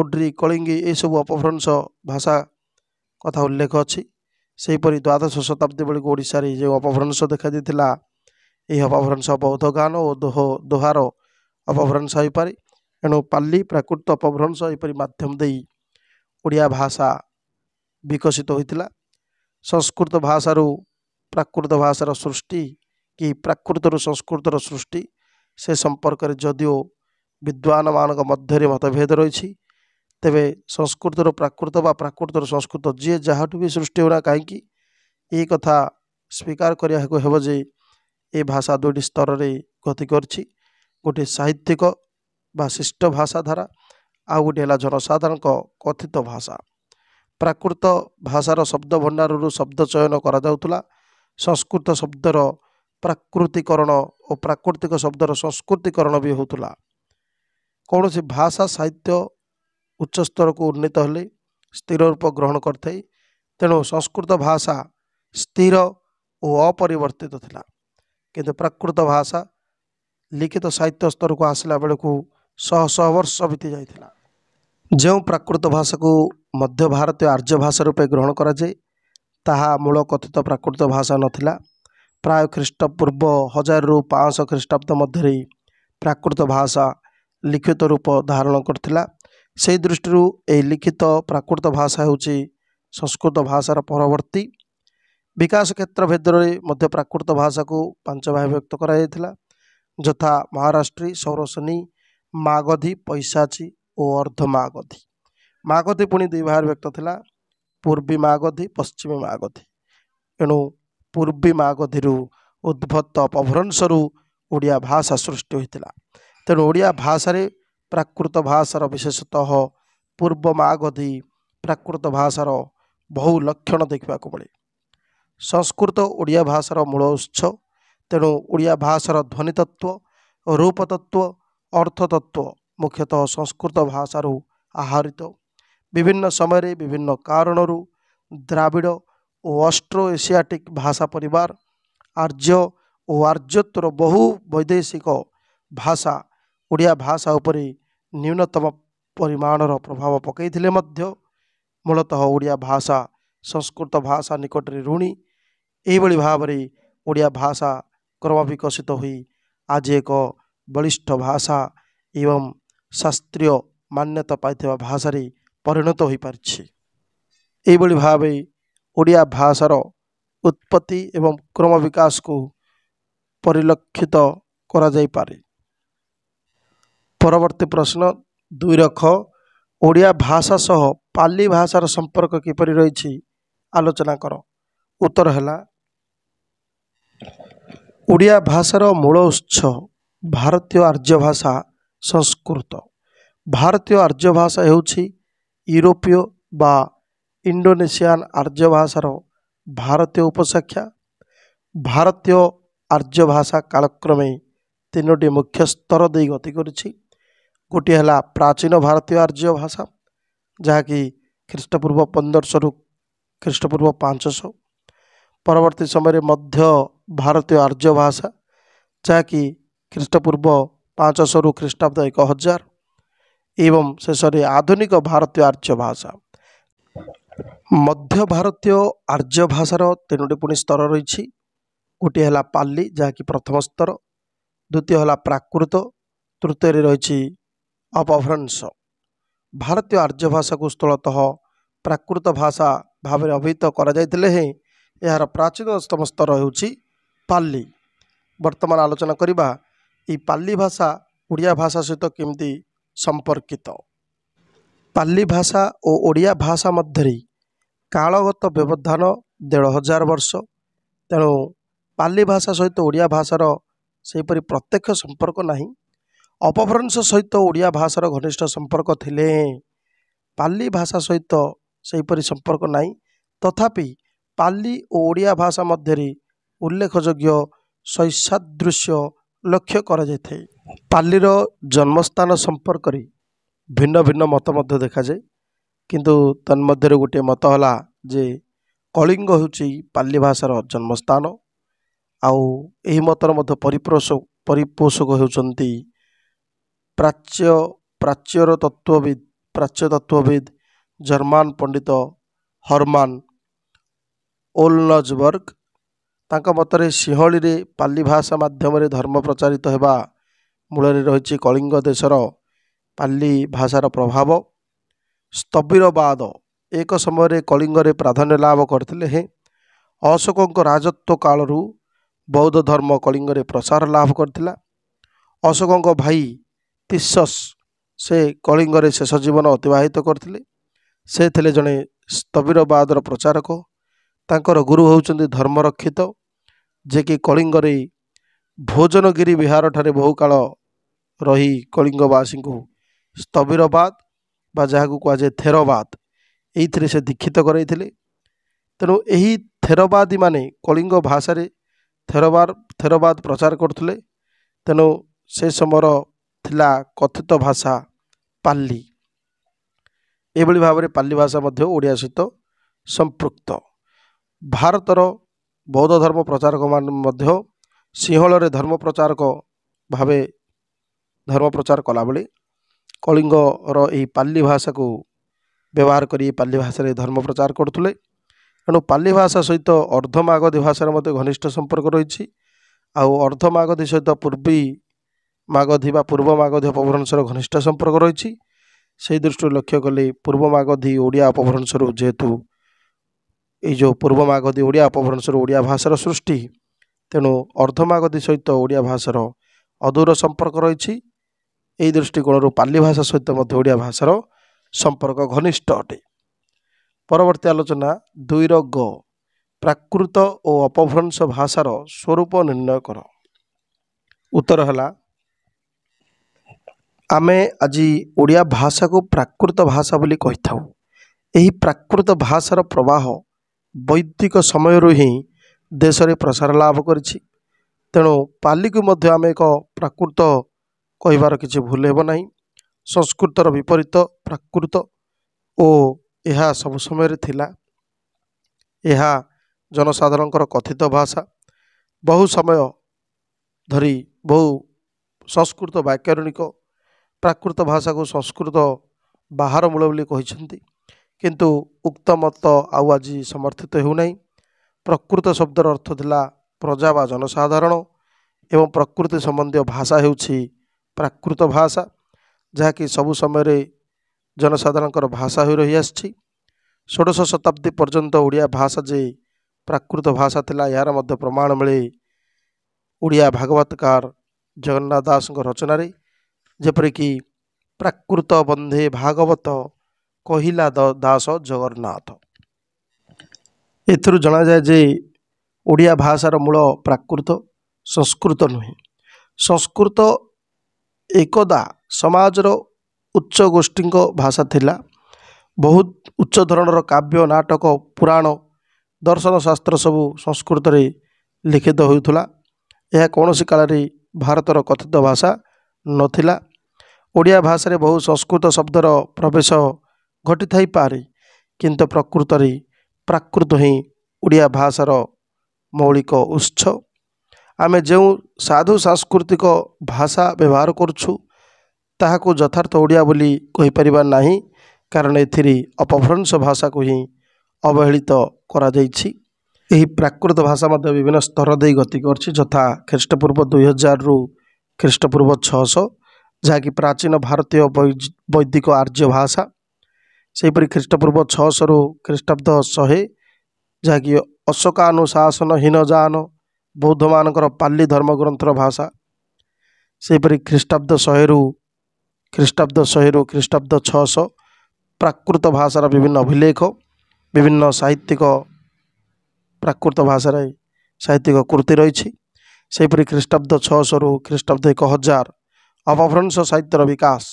ଓଡ୍ରି କଳିଙ୍ଗି ଏସବୁ ଅପଭ୍ରଂଶ ଭାଷା କଥା ଉଲ୍ଲେଖ ଅଛି ସେହିପରି ଦ୍ୱାଦଶ ଶତାବ୍ଦୀ ବେଳକୁ ଓଡ଼ିଶାରେ ଯେଉଁ ଅପଭ୍ରଂଶ ଦେଖାଯାଇଥିଲା ଏହି ଅପଭ୍ରଂଶ ବୌଦ୍ଧ ଗାନ ଓ ଦୋହ ଦୋହାର ଅପଭ୍ରଂଶ ହୋଇପାରେ ଏଣୁ ପାଲି ପ୍ରାକୃତ ଅପଭ୍ରଂଶ ଏହିପରି ମାଧ୍ୟମ ଦେଇ ଓଡ଼ିଆ ଭାଷା ବିକଶିତ ହୋଇଥିଲା ସଂସ୍କୃତ ଭାଷାରୁ ପ୍ରାକୃତ ଭାଷାର ସୃଷ୍ଟି କି ପ୍ରାକୃତରୁ ସଂସ୍କୃତର ସୃଷ୍ଟି ସେ ସମ୍ପର୍କରେ ଯଦିଓ ବିଦ୍ୱାନମାନଙ୍କ ମଧ୍ୟରେ ମତଭେଦ ରହିଛି ତେବେ ସଂସ୍କୃତର ପ୍ରାକୃତ ବା ପ୍ରାକୃତର ସଂସ୍କୃତ ଯିଏ ଯାହାଠୁ ବି ସୃଷ୍ଟି ହେଉନା କାହିଁକି ଏହି କଥା ସ୍ୱୀକାର କରିବାକୁ ହେବ ଯେ ଏ ଭାଷା ଦୁଇଟି ସ୍ତରରେ ଗତି କରିଛି ଗୋଟିଏ ସାହିତ୍ୟିକ ବା ଶିଷ୍ଟ ଭାଷାଧାରା ଆଉ ଗୋଟିଏ ହେଲା ଜନସାଧାରଣଙ୍କ କଥିତ ଭାଷା ପ୍ରାକୃତ ଭାଷାର ଶବ୍ଦ ଭଣ୍ଡାରରୁ ଶବ୍ଦ ଚୟନ କରାଯାଉଥିଲା ସଂସ୍କୃତ ଶବ୍ଦର ପ୍ରାକୃତିକରଣ ଓ ପ୍ରାକୃତିକ ଶବ୍ଦର ସଂସ୍କୃତିକରଣ ବି ହେଉଥିଲା କୌଣସି ଭାଷା ସାହିତ୍ୟ ଉଚ୍ଚସ୍ତରକୁ ଉନ୍ନୀତ ହେଲେ ସ୍ଥିର ରୂପ ଗ୍ରହଣ କରିଥାଏ ତେଣୁ ସଂସ୍କୃତ ଭାଷା ସ୍ଥିର ଓ ଅପରିବର୍ତ୍ତିତ ଥିଲା କିନ୍ତୁ ପ୍ରାକୃତ ଭାଷା ଲିଖିତ ସାହିତ୍ୟ ସ୍ତରକୁ ଆସିଲା ବେଳକୁ ଶହ ଶହ ବର୍ଷ ବିତି ଯାଇଥିଲା ଯେଉଁ ପ୍ରାକୃତ ଭାଷାକୁ ମଧ୍ୟ ଭାରତୀୟ ଆର୍ଯ୍ୟ ଭାଷା ରୂପେ ଗ୍ରହଣ କରାଯାଏ ତାହା ମୂଳ କଥିତ ପ୍ରାକୃତ ଭାଷା ନଥିଲା ପ୍ରାୟ ଖ୍ରୀଷ୍ଟପୂର୍ବ ହଜାରରୁ ପାଞ୍ଚଶହ ଖ୍ରୀଷ୍ଟାବ୍ଦ ମଧ୍ୟରେ ପ୍ରାକୃତ ଭାଷା ଲିଖିତ ରୂପ ଧାରଣ କରିଥିଲା ସେହି ଦୃଷ୍ଟିରୁ ଏହି ଲିଖିତ ପ୍ରାକୃତ ଭାଷା ହେଉଛି ସଂସ୍କୃତ ଭାଷାର ପରବର୍ତ୍ତୀ ବିକାଶ କ୍ଷେତ୍ର ଭେଦରେ ମଧ୍ୟ ପ୍ରାକୃତ ଭାଷାକୁ ପାଞ୍ଚ ଭାଗ ବ୍ୟକ୍ତ କରାଯାଇଥିଲା ଯଥା ମହାରାଷ୍ଟ୍ରୀ ସୌରସନୀ ମାଗଧୀ ପୈସାଚୀ ଓ ଅର୍ଦ୍ଧ ମାଗଧୀ ମାଗଧୀ ପୁଣି ଦୁଇ ଭାଗରେ ବ୍ୟକ୍ତ ଥିଲା ପୂର୍ବୀ ମାଗଧୀ ପଶ୍ଚିମୀ ମାଗଧୀ ଏଣୁ ପୂର୍ବୀ ମାଗଧୀରୁ ଉଦ୍ଭତ୍ତ ପଭ୍ରଂଶରୁ ଓଡ଼ିଆ ଭାଷା ସୃଷ୍ଟି ହୋଇଥିଲା ତେଣୁ ଓଡ଼ିଆ ଭାଷାରେ ପ୍ରାକୃତ ଭାଷାର ବିଶେଷତଃ ପୂର୍ବ ମାଗଧୀ ପ୍ରାକୃତ ଭାଷାର ବହୁ ଲକ୍ଷଣ ଦେଖିବାକୁ ମିଳେ ସଂସ୍କୃତ ଓଡ଼ିଆ ଭାଷାର ମୂଳ ଉତ୍ସ ତେଣୁ ଓଡ଼ିଆ ଭାଷାର ଧ୍ୱନିତତ୍ଵ ରୂପତତ୍ଵ ଅର୍ଥତତ୍ଵ ମୁଖ୍ୟତଃ ସଂସ୍କୃତ ଭାଷାରୁ ଆହରିତ ବିଭିନ୍ନ ସମୟରେ ବିଭିନ୍ନ କାରଣରୁ ଦ୍ରାବିଡ଼ ଓ ଅଷ୍ଟ୍ରୋ ଏସିଆଟିକ୍ ଭାଷା ପରିବାର ଆର୍ଯ୍ୟ ଓ ଆର୍ଯ୍ୟତ୍ୱର ବହୁ ବୈଦେଶିକ ଭାଷା ଓଡ଼ିଆ ଭାଷା ଉପରେ ନ୍ୟୁନତମ ପରିମାଣର ପ୍ରଭାବ ପକାଇଥିଲେ ମଧ୍ୟ ମୂଳତଃ ଓଡ଼ିଆ ଭାଷା ସଂସ୍କୃତ ଭାଷା ନିକଟରେ ଋଣୀ ଏହିଭଳି ଭାବରେ ଓଡ଼ିଆ ଭାଷା କ୍ରମ ବିକଶିତ ହୋଇ ଆଜି ଏକ ବଳିଷ୍ଠ ଭାଷା ଏବଂ ଶାସ୍ତ୍ରୀୟ ମାନ୍ୟତା ପାଇଥିବା ଭାଷାରେ ପରିଣତ ହୋଇପାରିଛି ଏହିଭଳି ଭାବେ ଓଡ଼ିଆ ଭାଷାର ଉତ୍ପତ୍ତି ଏବଂ କ୍ରମ ବିକାଶକୁ ପରିଲକ୍ଷିତ କରାଯାଇପାରେ ପରବର୍ତ୍ତୀ ପ୍ରଶ୍ନ ଦୁଇ ରଖ ଓଡ଼ିଆ ଭାଷା ସହ ପାଲି ଭାଷାର ସମ୍ପର୍କ କିପରି ରହିଛି ଆଲୋଚନା କର ଉତ୍ତର ହେଲା ଓଡ଼ିଆ ଭାଷାର ମୂଳ ଉତ୍ସ ଭାରତୀୟ ଆର୍ଯ୍ୟ ଭାଷା ସଂସ୍କୃତ ଭାରତୀୟ ଆର୍ଯ୍ୟ ଭାଷା ହେଉଛି ୟୁରୋପୀୟ ବା ଇଣ୍ଡୋନେସିଆନ୍ ଆର୍ଯ୍ୟ ଭାଷାର ଭାରତୀୟ ଉପସାଖ୍ୟା ଭାରତୀୟ ଆର୍ଯ୍ୟ ଭାଷା କାଳକ୍ରମେ ତିନୋଟି ମୁଖ୍ୟ ସ୍ତର ଦେଇ ଗତି କରିଛି ଗୋଟିଏ ହେଲା ପ୍ରାଚୀନ ଭାରତୀୟ ଆର୍ଯ୍ୟ ଭାଷା ଯାହାକି ଖ୍ରୀଷ୍ଟପୂର୍ବ ପନ୍ଦରଶହରୁ ଖ୍ରୀଷ୍ଟପୂର୍ବ ପାଞ୍ଚଶହ ପରବର୍ତ୍ତୀ ସମୟରେ ମଧ୍ୟ ଭାରତୀୟ ଆର୍ଯ୍ୟ ଭାଷା ଯାହାକି ଖ୍ରୀଷ୍ଟପୂର୍ବ ପାଞ୍ଚଶହରୁ ଖ୍ରୀଷ୍ଟାବ୍ଦ ଏକ ହଜାର ଏବଂ ଶେଷରେ ଆଧୁନିକ ଭାରତୀୟ ଆର୍ଯ୍ୟ ଭାଷା ମଧ୍ୟ ଭାରତୀୟ ଆର୍ଯ୍ୟ ଭାଷାର ତିନୋଟି ପୁଣି ସ୍ତର ରହିଛି ଗୋଟିଏ ହେଲା ପାଲି ଯାହାକି ପ୍ରଥମ ସ୍ତର ଦ୍ୱିତୀୟ ହେଲା ପ୍ରାକୃତ ତୃତୀୟରେ ରହିଛି ଅପଭ୍ରଂଶ ଭାରତୀୟ ଆର୍ଯ୍ୟ ଭାଷାକୁ ସ୍ଥୂଳତଃ ପ୍ରାକୃତ ଭାଷା ଭାବରେ ଅଭିହିତ କରାଯାଇଥିଲେ ହେଁ ଏହାର ପ୍ରାଚୀନତମ ସ୍ତର ହେଉଛି ପାଲି ବର୍ତ୍ତମାନ ଆଲୋଚନା କରିବା ଏହି ପାଲି ଭାଷା ଓଡ଼ିଆ ଭାଷା ସହିତ କେମିତି ସମ୍ପର୍କିତ ପାଲି ଭାଷା ଓ ଓଡ଼ିଆ ଭାଷା ମଧ୍ୟରେ କାଳଗତ ବ୍ୟବଧାନ ଦେଢ଼ ହଜାର ବର୍ଷ ତେଣୁ ପାଲି ଭାଷା ସହିତ ଓଡ଼ିଆ ଭାଷାର ସେହିପରି ପ୍ରତ୍ୟକ୍ଷ ସମ୍ପର୍କ ନାହିଁ ଅପଭ୍ରଂଶ ସହିତ ଓଡ଼ିଆ ଭାଷାର ଘନିଷ୍ଠ ସମ୍ପର୍କ ଥିଲେ ପାଲି ଭାଷା ସହିତ ସେହିପରି ସମ୍ପର୍କ ନାହିଁ ତଥାପି ପାଲି ଓ ଓଡ଼ିଆ ଭାଷା ମଧ୍ୟରେ ଉଲ୍ଲେଖଯୋଗ୍ୟ ଶୈସାଦୃଶ୍ୟ ଲକ୍ଷ୍ୟ କରାଯାଇଥାଏ ପାଲିର ଜନ୍ମସ୍ଥାନ ସମ୍ପର୍କରେ ଭିନ୍ନ ଭିନ୍ନ ମତ ମଧ୍ୟ ଦେଖାଯାଏ କିନ୍ତୁ ତନ୍ମଧ୍ୟରେ ଗୋଟିଏ ମତ ହେଲା ଯେ କଳିଙ୍ଗ ହେଉଛି ପାଲି ଭାଷାର ଜନ୍ମସ୍ଥାନ ଆଉ ଏହି ମତର ମଧ୍ୟ ପରିପୋଷ ପରିପୋଷକ ହେଉଛନ୍ତି ପ୍ରାଚ୍ୟ ପ୍ରାଚ୍ୟର ତତ୍ତ୍ୱବିଦ୍ ପ୍ରାଚ୍ୟ ତତ୍ତ୍ୱବିଦ୍ ଜର୍ମାନ ପଣ୍ଡିତ ହର୍ମାନ ଓଲନଜବର୍ଗ ତାଙ୍କ ମତରେ ସିଂହଳିରେ ପାଲି ଭାଷା ମାଧ୍ୟମରେ ଧର୍ମ ପ୍ରଚାରିତ ହେବା ମୂଳରେ ରହିଛି କଳିଙ୍ଗ ଦେଶର ପାଲି ଭାଷାର ପ୍ରଭାବ ସ୍ତବିରବାଦ ଏକ ସମୟରେ କଳିଙ୍ଗରେ ପ୍ରାଧାନ୍ୟ ଲାଭ କରିଥିଲେ ହେଁ ଅଶୋକଙ୍କ ରାଜତ୍ୱ କାଳରୁ ବୌଦ୍ଧ ଧର୍ମ କଳିଙ୍ଗରେ ପ୍ରସାର ଲାଭ କରିଥିଲା ଅଶୋକଙ୍କ ଭାଇ ଅତିଶସ୍ ସେ କଳିଙ୍ଗରେ ଶେଷ ଜୀବନ ଅତିବାହିତ କରିଥିଲେ ସେ ଥିଲେ ଜଣେ ସ୍ତବିରବାଦର ପ୍ରଚାରକ ତାଙ୍କର ଗୁରୁ ହେଉଛନ୍ତି ଧର୍ମରକ୍ଷିତ ଯିଏକି କଳିଙ୍ଗରେ ଭୋଜନଗିରି ବିହାରଠାରେ କାଳ ରହି କଳିଙ୍ଗବାସୀଙ୍କୁ ସ୍ତବିରବାଦ ବା ଯାହାକୁ କୁହାଯାଏ ଥେରବାଦ ଏଇଥିରେ ସେ ଦୀକ୍ଷିତ କରାଇଥିଲେ ତେଣୁ ଏହି ଥେରବାଦୀମାନେ କଳିଙ୍ଗ ଭାଷାରେ ଥେରବାର ଥେରବାଦ ପ୍ରଚାର କରୁଥିଲେ ତେଣୁ ସେ ସମୟର ଥିଲା କଥିତ ଭାଷା ପାଲି ଏଭଳି ଭାବରେ ପାଲି ଭାଷା ମଧ୍ୟ ଓଡ଼ିଆ ସହିତ ସମ୍ପୃକ୍ତ ଭାରତର ବୌଦ୍ଧ ଧର୍ମ ପ୍ରଚାରକମାନେ ମଧ୍ୟ ସିଂହଳରେ ଧର୍ମ ପ୍ରଚାରକ ଭାବେ ଧର୍ମ ପ୍ରଚାର କଲାବେଳେ କଳିଙ୍ଗର ଏହି ପାଲି ଭାଷାକୁ ବ୍ୟବହାର କରି ପାଲି ଭାଷାରେ ଧର୍ମ ପ୍ରଚାର କରୁଥିଲେ ତେଣୁ ପାଲି ଭାଷା ସହିତ ଅର୍ଦ୍ଧମାଗଧି ଭାଷାର ମଧ୍ୟ ଘନିଷ୍ଠ ସମ୍ପର୍କ ରହିଛି ଆଉ ଅର୍ଦ୍ଧମାଗଧି ସହିତ ପୂର୍ବୀ ମାଗଧୀ ବା ପୂର୍ବ ମାଗଧୀ ଅପଭ୍ରଂଶର ଘନିଷ୍ଠ ସମ୍ପର୍କ ରହିଛି ସେହି ଦୃଷ୍ଟିରୁ ଲକ୍ଷ୍ୟ କଲେ ପୂର୍ବ ମାଗଧି ଓଡ଼ିଆ ଅପଭ୍ରଂଶରୁ ଯେହେତୁ ଏଇ ଯେଉଁ ପୂର୍ବ ମାଗଧି ଓଡ଼ିଆ ଅପଭ୍ରଂଶରୁ ଓଡ଼ିଆ ଭାଷାର ସୃଷ୍ଟି ତେଣୁ ଅର୍ଦ୍ଧମାଗଧୀ ସହିତ ଓଡ଼ିଆ ଭାଷାର ଅଦୂର ସମ୍ପର୍କ ରହିଛି ଏହି ଦୃଷ୍ଟିକୋଣରୁ ପାଲି ଭାଷା ସହିତ ମଧ୍ୟ ଓଡ଼ିଆ ଭାଷାର ସମ୍ପର୍କ ଘନିଷ୍ଠ ଅଟେ ପରବର୍ତ୍ତୀ ଆଲୋଚନା ଦୁଇର ଗ ପ୍ରାକୃତ ଓ ଅପଭ୍ରଂଶ ଭାଷାର ସ୍ୱରୂପ ନିର୍ଣ୍ଣୟ କର ଉତ୍ତର ହେଲା ଆମେ ଆଜି ଓଡ଼ିଆ ଭାଷାକୁ ପ୍ରାକୃତ ଭାଷା ବୋଲି କହିଥାଉ ଏହି ପ୍ରାକୃତ ଭାଷାର ପ୍ରବାହ ବୈଦିକ ସମୟରୁ ହିଁ ଦେଶରେ ପ୍ରସାର ଲାଭ କରିଛି ତେଣୁ ପାଲିକୁ ମଧ୍ୟ ଆମେ ଏକ ପ୍ରାକୃତ କହିବାର କିଛି ଭୁଲ ହେବ ନାହିଁ ସଂସ୍କୃତର ବିପରୀତ ପ୍ରାକୃତ ଓ ଏହା ସବୁ ସମୟରେ ଥିଲା ଏହା ଜନସାଧାରଣଙ୍କର କଥିତ ଭାଷା ବହୁ ସମୟ ଧରି ବହୁ ସଂସ୍କୃତ ବ୍ୟାକରଣିକ ପ୍ରାକୃତ ଭାଷାକୁ ସଂସ୍କୃତ ବାହାର ମୂଳ ବୋଲି କହିଛନ୍ତି କିନ୍ତୁ ଉକ୍ତ ମତ ଆଉ ଆଜି ସମର୍ଥିତ ହେଉନାହିଁ ପ୍ରକୃତ ଶବ୍ଦର ଅର୍ଥ ଥିଲା ପ୍ରଜା ବା ଜନସାଧାରଣ ଏବଂ ପ୍ରକୃତି ସମ୍ବନ୍ଧୀୟ ଭାଷା ହେଉଛି ପ୍ରାକୃତ ଭାଷା ଯାହାକି ସବୁ ସମୟରେ ଜନସାଧାରଣଙ୍କର ଭାଷା ହୋଇ ରହିଆସିଛି ଷୋଡ଼ଶ ଶତାବ୍ଦୀ ପର୍ଯ୍ୟନ୍ତ ଓଡ଼ିଆ ଭାଷା ଯେ ପ୍ରାକୃତ ଭାଷା ଥିଲା ଏହାର ମଧ୍ୟ ପ୍ରମାଣ ମିଳେ ଓଡ଼ିଆ ଭାଗବତକାର ଜଗନ୍ନାଥ ଦାସଙ୍କ ରଚନାରେ ଯେପରିକି ପ୍ରାକୃତ ବନ୍ଧେ ଭାଗବତ କହିଲା ଦାସ ଜଗନ୍ନାଥ ଏଥିରୁ ଜଣାଯାଏ ଯେ ଓଡ଼ିଆ ଭାଷାର ମୂଳ ପ୍ରାକୃତ ସଂସ୍କୃତ ନୁହେଁ ସଂସ୍କୃତ ଏକଦା ସମାଜର ଉଚ୍ଚ ଗୋଷ୍ଠୀଙ୍କ ଭାଷା ଥିଲା ବହୁତ ଉଚ୍ଚ ଧରଣର କାବ୍ୟ ନାଟକ ପୁରାଣ ଦର୍ଶନଶାସ୍ତ୍ର ସବୁ ସଂସ୍କୃତରେ ଲିଖିତ ହେଉଥିଲା ଏହା କୌଣସି କାଳରେ ଭାରତର କଥିତ ଭାଷା ନଥିଲା ଓଡ଼ିଆ ଭାଷାରେ ବହୁ ସଂସ୍କୃତ ଶବ୍ଦର ପ୍ରବେଶ ଘଟିଥାଇପାରେ କିନ୍ତୁ ପ୍ରକୃତରେ ପ୍ରାକୃତ ହିଁ ଓଡ଼ିଆ ଭାଷାର ମୌଳିକ ଉତ୍ସ ଆମେ ଯେଉଁ ସାଧୁ ସାଂସ୍କୃତିକ ଭାଷା ବ୍ୟବହାର କରୁଛୁ ତାହାକୁ ଯଥାର୍ଥ ଓଡ଼ିଆ ବୋଲି କହିପାରିବା ନାହିଁ କାରଣ ଏଥିରେ ଅପଭ୍ରଂଶ ଭାଷାକୁ ହିଁ ଅବହେଳିତ କରାଯାଇଛି ଏହି ପ୍ରାକୃତ ଭାଷା ମଧ୍ୟ ବିଭିନ୍ନ ସ୍ତର ଦେଇ ଗତି କରୁଛି ଯଥା ଖ୍ରୀଷ୍ଟପୂର୍ବ ଦୁଇହଜାରରୁ ଖ୍ରୀଷ୍ଟପୂର୍ବ ଛଅଶହ जहाँकि प्राचीन भारतीय वैदिक आर्य भाषा सहीपरि खिष्टपूर्व छु खिष्टब्द शे जहाकि अशोकानुशासन हीनजान बौद्ध म पाली धर्म ग्रन्थर भाषा सहीपरि खिष्टाब्द शे खिष्टाब्द शे रु खिटाब्द छ प्राकृत भाषा विभिन्न अभिलेख विभिन्न साहित्यिक प्राकृत भाषा साहित्यिक कृति रहिपरि ख्रिष्टाब्द छु खिष्ट्द एक हजार ଅପଭ୍ରଂଶ ସାହିତ୍ୟର ବିକାଶ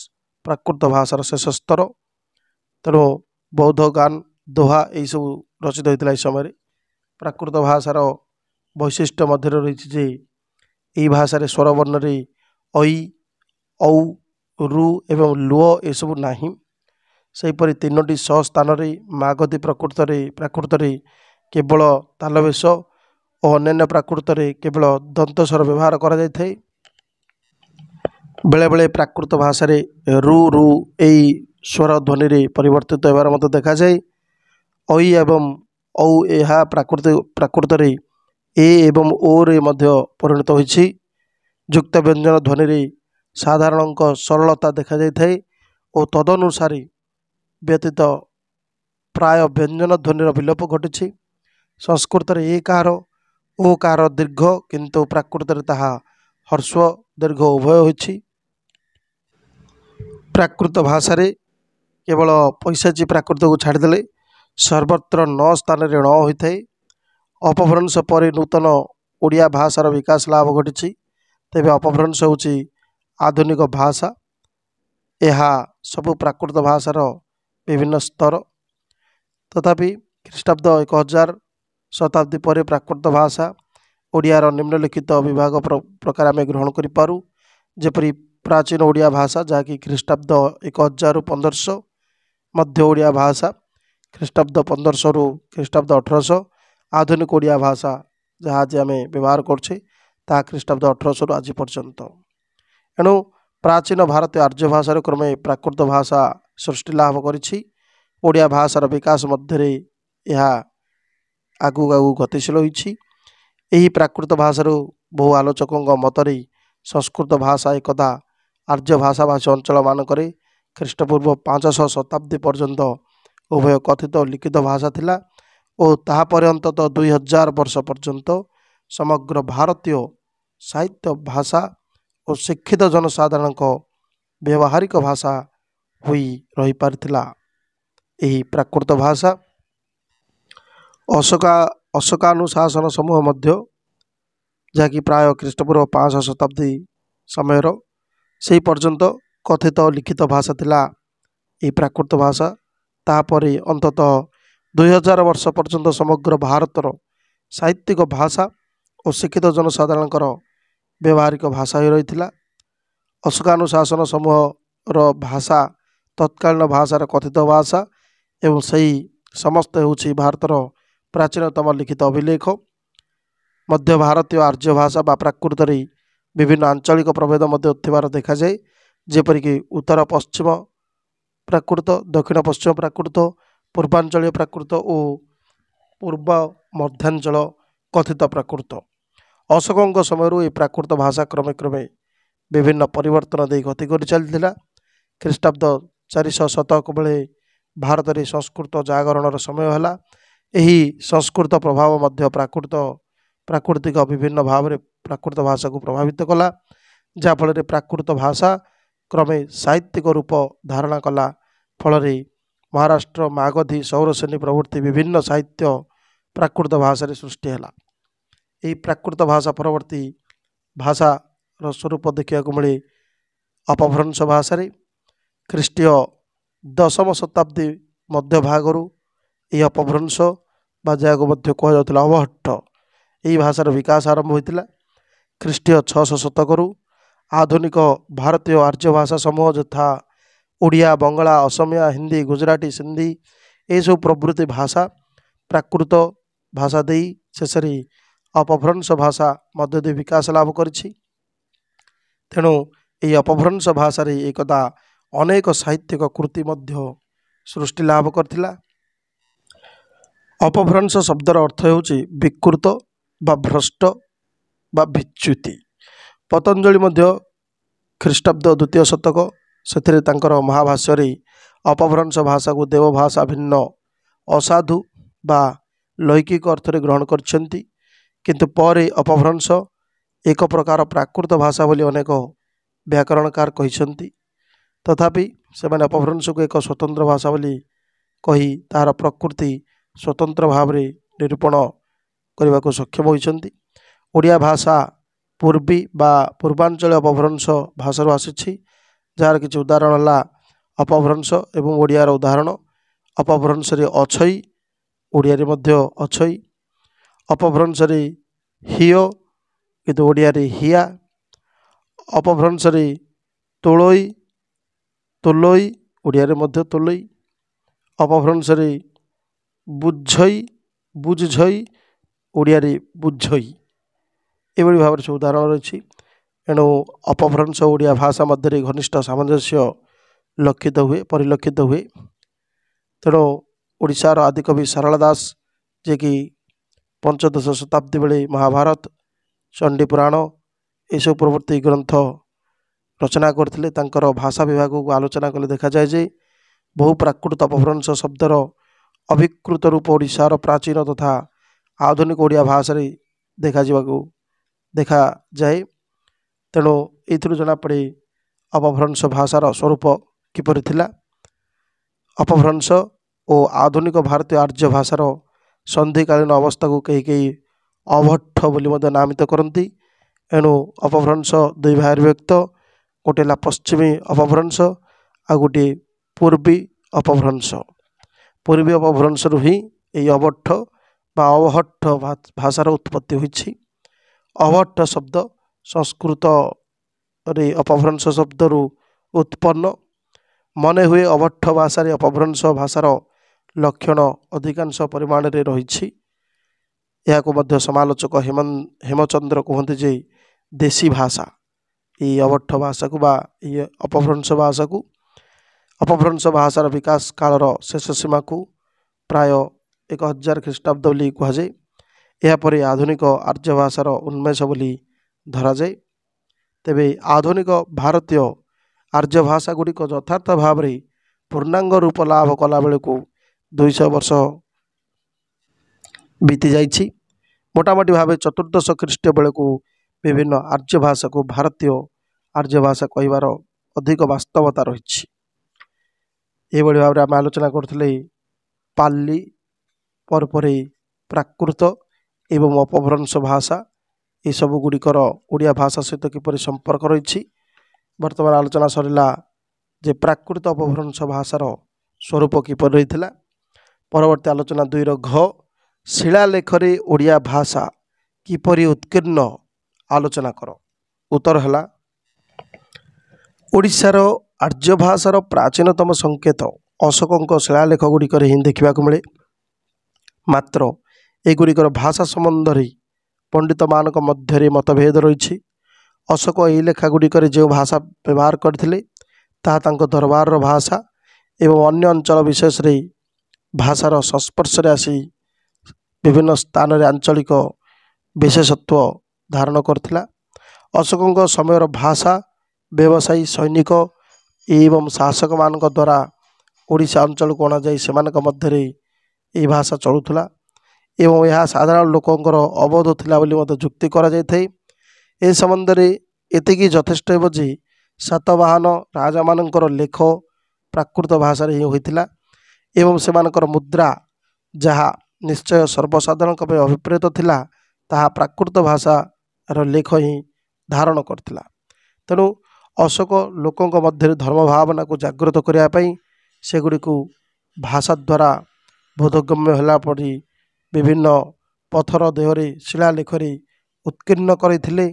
ପ୍ରାକୃତ ଭାଷାର ଶେଷ ସ୍ତର ତେଣୁ ବୌଦ୍ଧ ଗାନ ଦୋହା ଏହିସବୁ ରଚିତ ହୋଇଥିଲା ଏହି ସମୟରେ ପ୍ରାକୃତ ଭାଷାର ବୈଶିଷ୍ଟ୍ୟ ମଧ୍ୟରେ ରହିଛି ଯେ ଏହି ଭାଷାରେ ସ୍ୱରବର୍ଣ୍ଣରେ ଐ ଔ ରୁ ଏବଂ ଲୁଅ ଏସବୁ ନାହିଁ ସେହିପରି ତିନୋଟି ସ ସ୍ଥାନରେ ମାଗଧୀ ପ୍ରକୃତରେ ପ୍ରାକୃତରେ କେବଳ ତାଲବେଶ ଓ ଅନ୍ୟାନ୍ୟ ପ୍ରାକୃତରେ କେବଳ ଦନ୍ତ ସ୍ୱର ବ୍ୟବହାର କରାଯାଇଥାଏ ବେଳେବେଳେ ପ୍ରାକୃତ ଭାଷାରେ ରୁ ରୁ ଏଇ ସ୍ୱର ଧ୍ୱନିରେ ପରିବର୍ତ୍ତିତ ହେବାର ମଧ୍ୟ ଦେଖାଯାଏ ଐ ଏବଂ ଔ ଏହା ପ୍ରାକୃତିକ ପ୍ରାକୃତରେ ଏ ଏବଂ ଓରେ ମଧ୍ୟ ପରିଣତ ହୋଇଛି ଯୁକ୍ତ ବ୍ୟଞ୍ଜନ ଧ୍ୱନିରେ ସାଧାରଣଙ୍କ ସରଳତା ଦେଖାଯାଇଥାଏ ଓ ତଦନୁସାରେ ବ୍ୟତୀତ ପ୍ରାୟ ବ୍ୟଞ୍ଜନ ଧ୍ୱନିର ବିଲୋପ ଘଟିଛି ସଂସ୍କୃତରେ ଏ କାହାର ଓ କାହାର ଦୀର୍ଘ କିନ୍ତୁ ପ୍ରାକୃତରେ ତାହା ହର୍ଶ୍ୱ ଦୀର୍ଘ ଉଭୟ ହୋଇଛି ପ୍ରାକୃତ ଭାଷାରେ କେବଳ ପଇସାଚୀ ପ୍ରାକୃତକୁ ଛାଡ଼ିଦେଲେ ସର୍ବତ୍ର ନ ସ୍ଥାନରେ ନ ହୋଇଥାଏ ଅପଭ୍ରଂଶ ପରେ ନୂତନ ଓଡ଼ିଆ ଭାଷାର ବିକାଶ ଲାଭ ଘଟିଛି ତେବେ ଅପଭ୍ରଂଶ ହେଉଛି ଆଧୁନିକ ଭାଷା ଏହା ସବୁ ପ୍ରାକୃତ ଭାଷାର ବିଭିନ୍ନ ସ୍ତର ତଥାପି ଖ୍ରୀଷ୍ଟାବ୍ଦ ଏକ ହଜାର ଶତାବ୍ଦୀ ପରେ ପ୍ରାକୃତ ଭାଷା ଓଡ଼ିଆର ନିମ୍ନଲିଖିତ ବିଭାଗ ପ୍ରକାର ଆମେ ଗ୍ରହଣ କରିପାରୁ ଯେପରି ପ୍ରାଚୀନ ଓଡ଼ିଆ ଭାଷା ଯାହାକି ଖ୍ରୀଷ୍ଟାବ୍ଦ ଏକ ହଜାରରୁ ପନ୍ଦରଶହ ମଧ୍ୟ ଓଡ଼ିଆ ଭାଷା ଖ୍ରୀଷ୍ଟାବ୍ଦ ପନ୍ଦରଶହରୁ ଖ୍ରୀଷ୍ଟାବ୍ଦ ଅଠରଶହ ଆଧୁନିକ ଓଡ଼ିଆ ଭାଷା ଯାହା ଆଜି ଆମେ ବ୍ୟବହାର କରୁଛେ ତାହା ଖ୍ରୀଷ୍ଟାବ୍ଦ ଅଠରଶହରୁ ଆଜି ପର୍ଯ୍ୟନ୍ତ ଏଣୁ ପ୍ରାଚୀନ ଭାରତୀୟ ଆର୍ଯ୍ୟ ଭାଷାର କ୍ରମେ ପ୍ରାକୃତ ଭାଷା ସୃଷ୍ଟି ଲାଭ କରିଛି ଓଡ଼ିଆ ଭାଷାର ବିକାଶ ମଧ୍ୟରେ ଏହା ଆଗକୁ ଆଗକୁ ଗତିଶୀଳ ହୋଇଛି ଏହି ପ୍ରାକୃତ ଭାଷାରୁ ବହୁ ଆଲୋଚକଙ୍କ ମତରେ ସଂସ୍କୃତ ଭାଷା ଏକଦା ଆର୍ଯ୍ୟ ଭାଷାଭାଷୀ ଅଞ୍ଚଳମାନଙ୍କରେ ଖ୍ରୀଷ୍ଟପୂର୍ବ ପାଞ୍ଚଶହ ଶତାବ୍ଦୀ ପର୍ଯ୍ୟନ୍ତ ଉଭୟ କଥିତ ଲିଖିତ ଭାଷା ଥିଲା ଓ ତାହା ପର୍ଯ୍ୟନ୍ତତଃ ଦୁଇହଜାର ବର୍ଷ ପର୍ଯ୍ୟନ୍ତ ସମଗ୍ର ଭାରତୀୟ ସାହିତ୍ୟ ଭାଷା ଓ ଶିକ୍ଷିତ ଜନସାଧାରଣଙ୍କ ବ୍ୟବହାରିକ ଭାଷା ହୋଇ ରହିପାରିଥିଲା ଏହି ପ୍ରାକୃତ ଭାଷା ଅଶୋକା ଅଶୋକାନୁଶାସନ ସମୂହ ମଧ୍ୟ ଯାହାକି ପ୍ରାୟ ଖ୍ରୀଷ୍ଟପୂର୍ବ ପାଞ୍ଚଶହ ଶତାବ୍ଦୀ ସମୟର ସେହି ପର୍ଯ୍ୟନ୍ତ କଥିତ ଲିଖିତ ଭାଷା ଥିଲା ଏହି ପ୍ରାକୃତ ଭାଷା ତାପରେ ଅନ୍ତତଃ ଦୁଇହଜାର ବର୍ଷ ପର୍ଯ୍ୟନ୍ତ ସମଗ୍ର ଭାରତର ସାହିତ୍ୟିକ ଭାଷା ଓ ଶିକ୍ଷିତ ଜନସାଧାରଣଙ୍କର ବ୍ୟବହାରିକ ଭାଷା ହୋଇ ରହିଥିଲା ଅଶୋକାନୁଶାସନ ସମୂହର ଭାଷା ତତ୍କାଳୀନ ଭାଷାର କଥିତ ଭାଷା ଏବଂ ସେହି ସମସ୍ତ ହେଉଛି ଭାରତର ପ୍ରାଚୀନତମ ଲିଖିତ ଅଭିଲେଖ ମଧ୍ୟ ଭାରତୀୟ ଆର୍ଯ୍ୟ ଭାଷା ବା ପ୍ରାକୃତରେ ବିଭିନ୍ନ ଆଞ୍ଚଳିକ ପ୍ରଭେଦ ମଧ୍ୟ ଥିବାର ଦେଖାଯାଏ ଯେପରିକି ଉତ୍ତର ପଶ୍ଚିମ ପ୍ରାକୃତ ଦକ୍ଷିଣ ପଶ୍ଚିମ ପ୍ରାକୃତ ପୂର୍ବାଞ୍ଚଳୀୟ ପ୍ରାକୃତ ଓ ପୂର୍ବ ମଧ୍ୟାଞ୍ଚଳ କଥିତ ପ୍ରାକୃତ ଅଶୋକଙ୍କ ସମୟରୁ ଏହି ପ୍ରାକୃତ ଭାଷା କ୍ରମେ କ୍ରମେ ବିଭିନ୍ନ ପରିବର୍ତ୍ତନ ଦେଇ ଗତି କରିଚାଲିଥିଲା ଖ୍ରୀଷ୍ଟାବ୍ଦ ଚାରିଶହ ଶତକ ବେଳେ ଭାରତରେ ସଂସ୍କୃତ ଜାଗରଣର ସମୟ ହେଲା ଏହି ସଂସ୍କୃତ ପ୍ରଭାବ ମଧ୍ୟ ପ୍ରାକୃତ ପ୍ରାକୃତିକ ବିଭିନ୍ନ ଭାବରେ ପ୍ରାକୃତ ଭାଷାକୁ ପ୍ରଭାବିତ କଲା ଯାହାଫଳରେ ପ୍ରାକୃତ ଭାଷା କ୍ରମେ ସାହିତ୍ୟିକ ରୂପ ଧାରଣା କଲା ଫଳରେ ମହାରାଷ୍ଟ୍ର ମାଗଧୀ ସୌରସେନୀ ପ୍ରଭୃତି ବିଭିନ୍ନ ସାହିତ୍ୟ ପ୍ରାକୃତ ଭାଷାରେ ସୃଷ୍ଟି ହେଲା ଏହି ପ୍ରାକୃତ ଭାଷା ପରବର୍ତ୍ତୀ ଭାଷାର ସ୍ୱରୂପ ଦେଖିବାକୁ ମିଳେ ଅପଭ୍ରଂଶ ଭାଷାରେ ଖ୍ରୀଷ୍ଟୀୟ ଦଶମ ଶତାବ୍ଦୀ ମଧ୍ୟଭାଗରୁ ଏହି ଅପଭ୍ରଂଶ ବା ଯାହାକୁ ମଧ୍ୟ କୁହାଯାଉଥିଲା ଅବହଟ୍ଟ ଏହି ଭାଷାର ବିକାଶ ଆରମ୍ଭ ହୋଇଥିଲା ଖ୍ରୀଷ୍ଟୀୟ ଛଅଶହ ଶତକରୁ ଆଧୁନିକ ଭାରତୀୟ ଆର୍ଯ୍ୟ ଭାଷା ସମୂହ ଯଥା ଓଡ଼ିଆ ବଙ୍ଗଳା ଅସମିଆ ହିନ୍ଦୀ ଗୁଜୁରାଟୀ ସିନ୍ଧି ଏହିସବୁ ପ୍ରଭୃତି ଭାଷା ପ୍ରାକୃତ ଭାଷା ଦେଇ ଶେଷରେ ଅପଭ୍ରଂଶ ଭାଷା ମଧ୍ୟ ଦେଇ ବିକାଶ ଲାଭ କରିଛି ତେଣୁ ଏହି ଅପଭ୍ରଂଶ ଭାଷାରେ ଏକଦା ଅନେକ ସାହିତ୍ୟିକ କୃତି ମଧ୍ୟ ସୃଷ୍ଟି ଲାଭ କରିଥିଲା ଅପଭ୍ରଂଶ ଶବ୍ଦର ଅର୍ଥ ହେଉଛି ବିକୃତ ବା ଭ୍ରଷ୍ଟ ବା ଭିଚ୍ୟୁତି ପତଞ୍ଜଳି ମଧ୍ୟ ଖ୍ରୀଷ୍ଟାବ୍ଦ ଦ୍ୱିତୀୟ ଶତକ ସେଥିରେ ତାଙ୍କର ମହାଭାଷ୍ୟରେ ଅପଭ୍ରଂଶ ଭାଷାକୁ ଦେବଭାଷା ଭିନ୍ନ ଅସାଧୁ ବା ଲୌକିକ ଅର୍ଥରେ ଗ୍ରହଣ କରିଛନ୍ତି କିନ୍ତୁ ପରେ ଅପଭ୍ରଂଶ ଏକ ପ୍ରକାର ପ୍ରାକୃତ ଭାଷା ବୋଲି ଅନେକ ବ୍ୟାକରଣକାର କହିଛନ୍ତି ତଥାପି ସେମାନେ ଅପଭ୍ରଂଶକୁ ଏକ ସ୍ୱତନ୍ତ୍ର ଭାଷା ବୋଲି କହି ତାହାର ପ୍ରକୃତି ସ୍ୱତନ୍ତ୍ର ଭାବରେ ନିରୂପଣ କରିବାକୁ ସକ୍ଷମ ହୋଇଛନ୍ତି ଓଡ଼ିଆ ଭାଷା ପୂର୍ବୀ ବା ପୂର୍ବାଞ୍ଚଳ ଅପଭ୍ରଂଶ ଭାଷାରୁ ଆସିଛି ଯାହାର କିଛି ଉଦାହରଣ ହେଲା ଅପଭ୍ରଂଶ ଏବଂ ଓଡ଼ିଆର ଉଦାହରଣ ଅପଭ୍ରଂଶରେ ଅଛଇ ଓଡ଼ିଆରେ ମଧ୍ୟ ଅଛଇ ଅପଭ୍ରଂଶରେ ହିଓ କିନ୍ତୁ ଓଡ଼ିଆରେ ହିଆ ଅପଭ୍ରଂଶରେ ତୁଳଇ ତୁଲଇ ଓଡ଼ିଆରେ ମଧ୍ୟ ତୁଲଇ ଅପଭ୍ରଂଶରେ ବୁଝଇ ବୁଝଝଇ ଓଡ଼ିଆରେ ବୁଝଇ ଏଭଳି ଭାବରେ ସବୁ ଉଦାହରଣ ରହିଛି ଏଣୁ ଅପଭ୍ରଂଶ ଓଡ଼ିଆ ଭାଷା ମଧ୍ୟରେ ଘନିଷ୍ଠ ସାମଞ୍ଜସ୍ୟ ଲକ୍ଷିତ ହୁଏ ପରିଲକ୍ଷିତ ହୁଏ ତେଣୁ ଓଡ଼ିଶାର ଆଦିକବି ସାରଳା ଦାସ ଯିଏକି ପଞ୍ଚଦଶ ଶତାବ୍ଦୀ ବେଳେ ମହାଭାରତ ଚଣ୍ଡୀ ପୁରାଣ ଏସବୁ ପରବର୍ତ୍ତୀ ଗ୍ରନ୍ଥ ରଚନା କରିଥିଲେ ତାଙ୍କର ଭାଷା ବିଭାଗକୁ ଆଲୋଚନା କଲେ ଦେଖାଯାଏ ଯେ ବହୁ ପ୍ରାକୃତ ଅପଭ୍ରଂଶ ଶବ୍ଦର ଅଭିକୃତ ରୂପ ଓଡ଼ିଶାର ପ୍ରାଚୀନ ତଥା ଆଧୁନିକ ଓଡ଼ିଆ ଭାଷାରେ ଦେଖାଯିବାକୁ ଦେଖାଯାଏ ତେଣୁ ଏଥିରୁ ଜଣାପଡ଼େ ଅପଭ୍ରଂଶ ଭାଷାର ସ୍ୱରୂପ କିପରି ଥିଲା ଅପଭ୍ରଂଶ ଓ ଆଧୁନିକ ଭାରତୀୟ ଆର୍ଯ୍ୟ ଭାଷାର ସନ୍ଧିକାଳୀନ ଅବସ୍ଥାକୁ କେହି କେହି ଅଭଟ୍ଠ ବୋଲି ମଧ୍ୟ ନାମିତ କରନ୍ତି ଏଣୁ ଅପଭ୍ରଂଶ ଦୁଇ ଭାଇର ବ୍ୟକ୍ତ ଗୋଟିଏ ହେଲା ପଶ୍ଚିମୀ ଅପଭ୍ରଂଶ ଆଉ ଗୋଟିଏ ପୂର୍ବୀ ଅପଭ୍ରଂଶ ପୂର୍ବୀ ଅପଭ୍ରଂଶରୁ ହିଁ ଏହି ଅବଠ ବା ଅବହଟ୍ଟ ଭାଷାର ଉତ୍ପତ୍ତି ହୋଇଛି ଅବହଟ୍ଟ ଶବ୍ଦ ସଂସ୍କୃତରେ ଅପଭ୍ରଂଶ ଶବ୍ଦରୁ ଉତ୍ପନ୍ନ ମନେ ହୁଏ ଅବଠ ଭାଷାରେ ଅପଭ୍ରଂଶ ଭାଷାର ଲକ୍ଷଣ ଅଧିକାଂଶ ପରିମାଣରେ ରହିଛି ଏହାକୁ ମଧ୍ୟ ସମାଲୋଚକ ହେମନ୍ ହେମଚନ୍ଦ୍ର କୁହନ୍ତି ଯେ ଦେଶୀ ଭାଷା ଏଇ ଅବଠ ଭାଷାକୁ ବା ଏଇ ଅପଭ୍ରଂଶ ଭାଷାକୁ ଅପଭ୍ରଂଶ ଭାଷାର ବିକାଶ କାଳର ଶେଷ ସୀମାକୁ ପ୍ରାୟ ଏକ ହଜାର ଖ୍ରୀଷ୍ଟାବ୍ଦ ବୋଲି କୁହାଯାଏ ଏହାପରେ ଆଧୁନିକ ଆର୍ଯ୍ୟ ଭାଷାର ଉନ୍ମେଷ ବୋଲି ଧରାଯାଏ ତେବେ ଆଧୁନିକ ଭାରତୀୟ ଆର୍ଯ୍ୟ ଭାଷାଗୁଡ଼ିକ ଯଥାର୍ଥ ଭାବରେ ପୂର୍ଣ୍ଣାଙ୍ଗ ରୂପ ଲାଭ କଲାବେଳକୁ ଦୁଇଶହ ବର୍ଷ ବିତିଯାଇଛି ମୋଟାମୋଟି ଭାବେ ଚତୁର୍ଦ୍ଦଶ ଖ୍ରୀଷ୍ଟ ବେଳକୁ ବିଭିନ୍ନ ଆର୍ଯ୍ୟ ଭାଷାକୁ ଭାରତୀୟ ଆର୍ଯ୍ୟ ଭାଷା କହିବାର ଅଧିକ ବାସ୍ତବତା ରହିଛି ଏହିଭଳି ଭାବରେ ଆମେ ଆଲୋଚନା କରୁଥିଲେ ପାଲି ପରେ ପ୍ରାକୃତ ଏବଂ ଅପଭ୍ରଂଶ ଭାଷା ଏସବୁ ଗୁଡ଼ିକର ଓଡ଼ିଆ ଭାଷା ସହିତ କିପରି ସମ୍ପର୍କ ରହିଛି ବର୍ତ୍ତମାନ ଆଲୋଚନା ସରିଲା ଯେ ପ୍ରାକୃତ ଅପଭ୍ରଂଶ ଭାଷାର ସ୍ୱରୂପ କିପରି ରହିଥିଲା ପରବର୍ତ୍ତୀ ଆଲୋଚନା ଦୁଇର ଘ ଶିଳାଲେଖରେ ଓଡ଼ିଆ ଭାଷା କିପରି ଉତ୍କୀର୍ଣ୍ଣ ଆଲୋଚନା କର ଉତ୍ତର ହେଲା ଓଡ଼ିଶାର ଆର୍ଯ୍ୟ ଭାଷାର ପ୍ରାଚୀନତମ ସଂକେତ ଅଶୋକଙ୍କ ଶିଳାଲେଖ ଗୁଡ଼ିକରେ ହିଁ ଦେଖିବାକୁ ମିଳେ ମାତ୍ର ଏଗୁଡ଼ିକର ଭାଷା ସମ୍ବନ୍ଧରେ ପଣ୍ଡିତମାନଙ୍କ ମଧ୍ୟରେ ମତଭେଦ ରହିଛି ଅଶୋକ ଏହି ଲେଖାଗୁଡ଼ିକରେ ଯେଉଁ ଭାଷା ବ୍ୟବହାର କରିଥିଲେ ତାହା ତାଙ୍କ ଦରବାରର ଭାଷା ଏବଂ ଅନ୍ୟ ଅଞ୍ଚଳ ବିଶେଷରେ ଭାଷାର ସଂସ୍ପର୍ଶରେ ଆସି ବିଭିନ୍ନ ସ୍ଥାନରେ ଆଞ୍ଚଳିକ ବିଶେଷତ୍ଵ ଧାରଣ କରିଥିଲା ଅଶୋକଙ୍କ ସମୟର ଭାଷା ବ୍ୟବସାୟୀ ସୈନିକ ଏବଂ ଶାସକମାନଙ୍କ ଦ୍ୱାରା ଓଡ଼ିଶା ଅଞ୍ଚଳକୁ ଅଣାଯାଇ ସେମାନଙ୍କ ମଧ୍ୟରେ ଏହି ଭାଷା ଚଳୁଥିଲା ଏବଂ ଏହା ସାଧାରଣ ଲୋକଙ୍କର ଅବୋଧ ଥିଲା ବୋଲି ମଧ୍ୟ ଯୁକ୍ତି କରାଯାଇଥାଏ ଏ ସମ୍ବନ୍ଧରେ ଏତିକି ଯଥେଷ୍ଟ ହେବ ଯେ ସାତବାହନ ରାଜାମାନଙ୍କର ଲେଖ ପ୍ରାକୃତ ଭାଷାରେ ହିଁ ହୋଇଥିଲା ଏବଂ ସେମାନଙ୍କର ମୁଦ୍ରା ଯାହା ନିଶ୍ଚୟ ସର୍ବସାଧାରଣଙ୍କ ପାଇଁ ଅଭିପ୍ରେତ ଥିଲା ତାହା ପ୍ରାକୃତ ଭାଷାର ଲେଖ ହିଁ ଧାରଣ କରିଥିଲା ତେଣୁ ଅଶୋକ ଲୋକଙ୍କ ମଧ୍ୟରେ ଧର୍ମ ଭାବନାକୁ ଜାଗ୍ରତ କରିବା ପାଇଁ ସେଗୁଡ଼ିକୁ ଭାଷା ଦ୍ୱାରା ବୋଧଗମ୍ୟ ହେଲା ପରି ବିଭିନ୍ନ ପଥର ଦେହରେ ଶିଳାଲେଖରେ ଉତ୍କୀର୍ଣ୍ଣ କରିଥିଲେ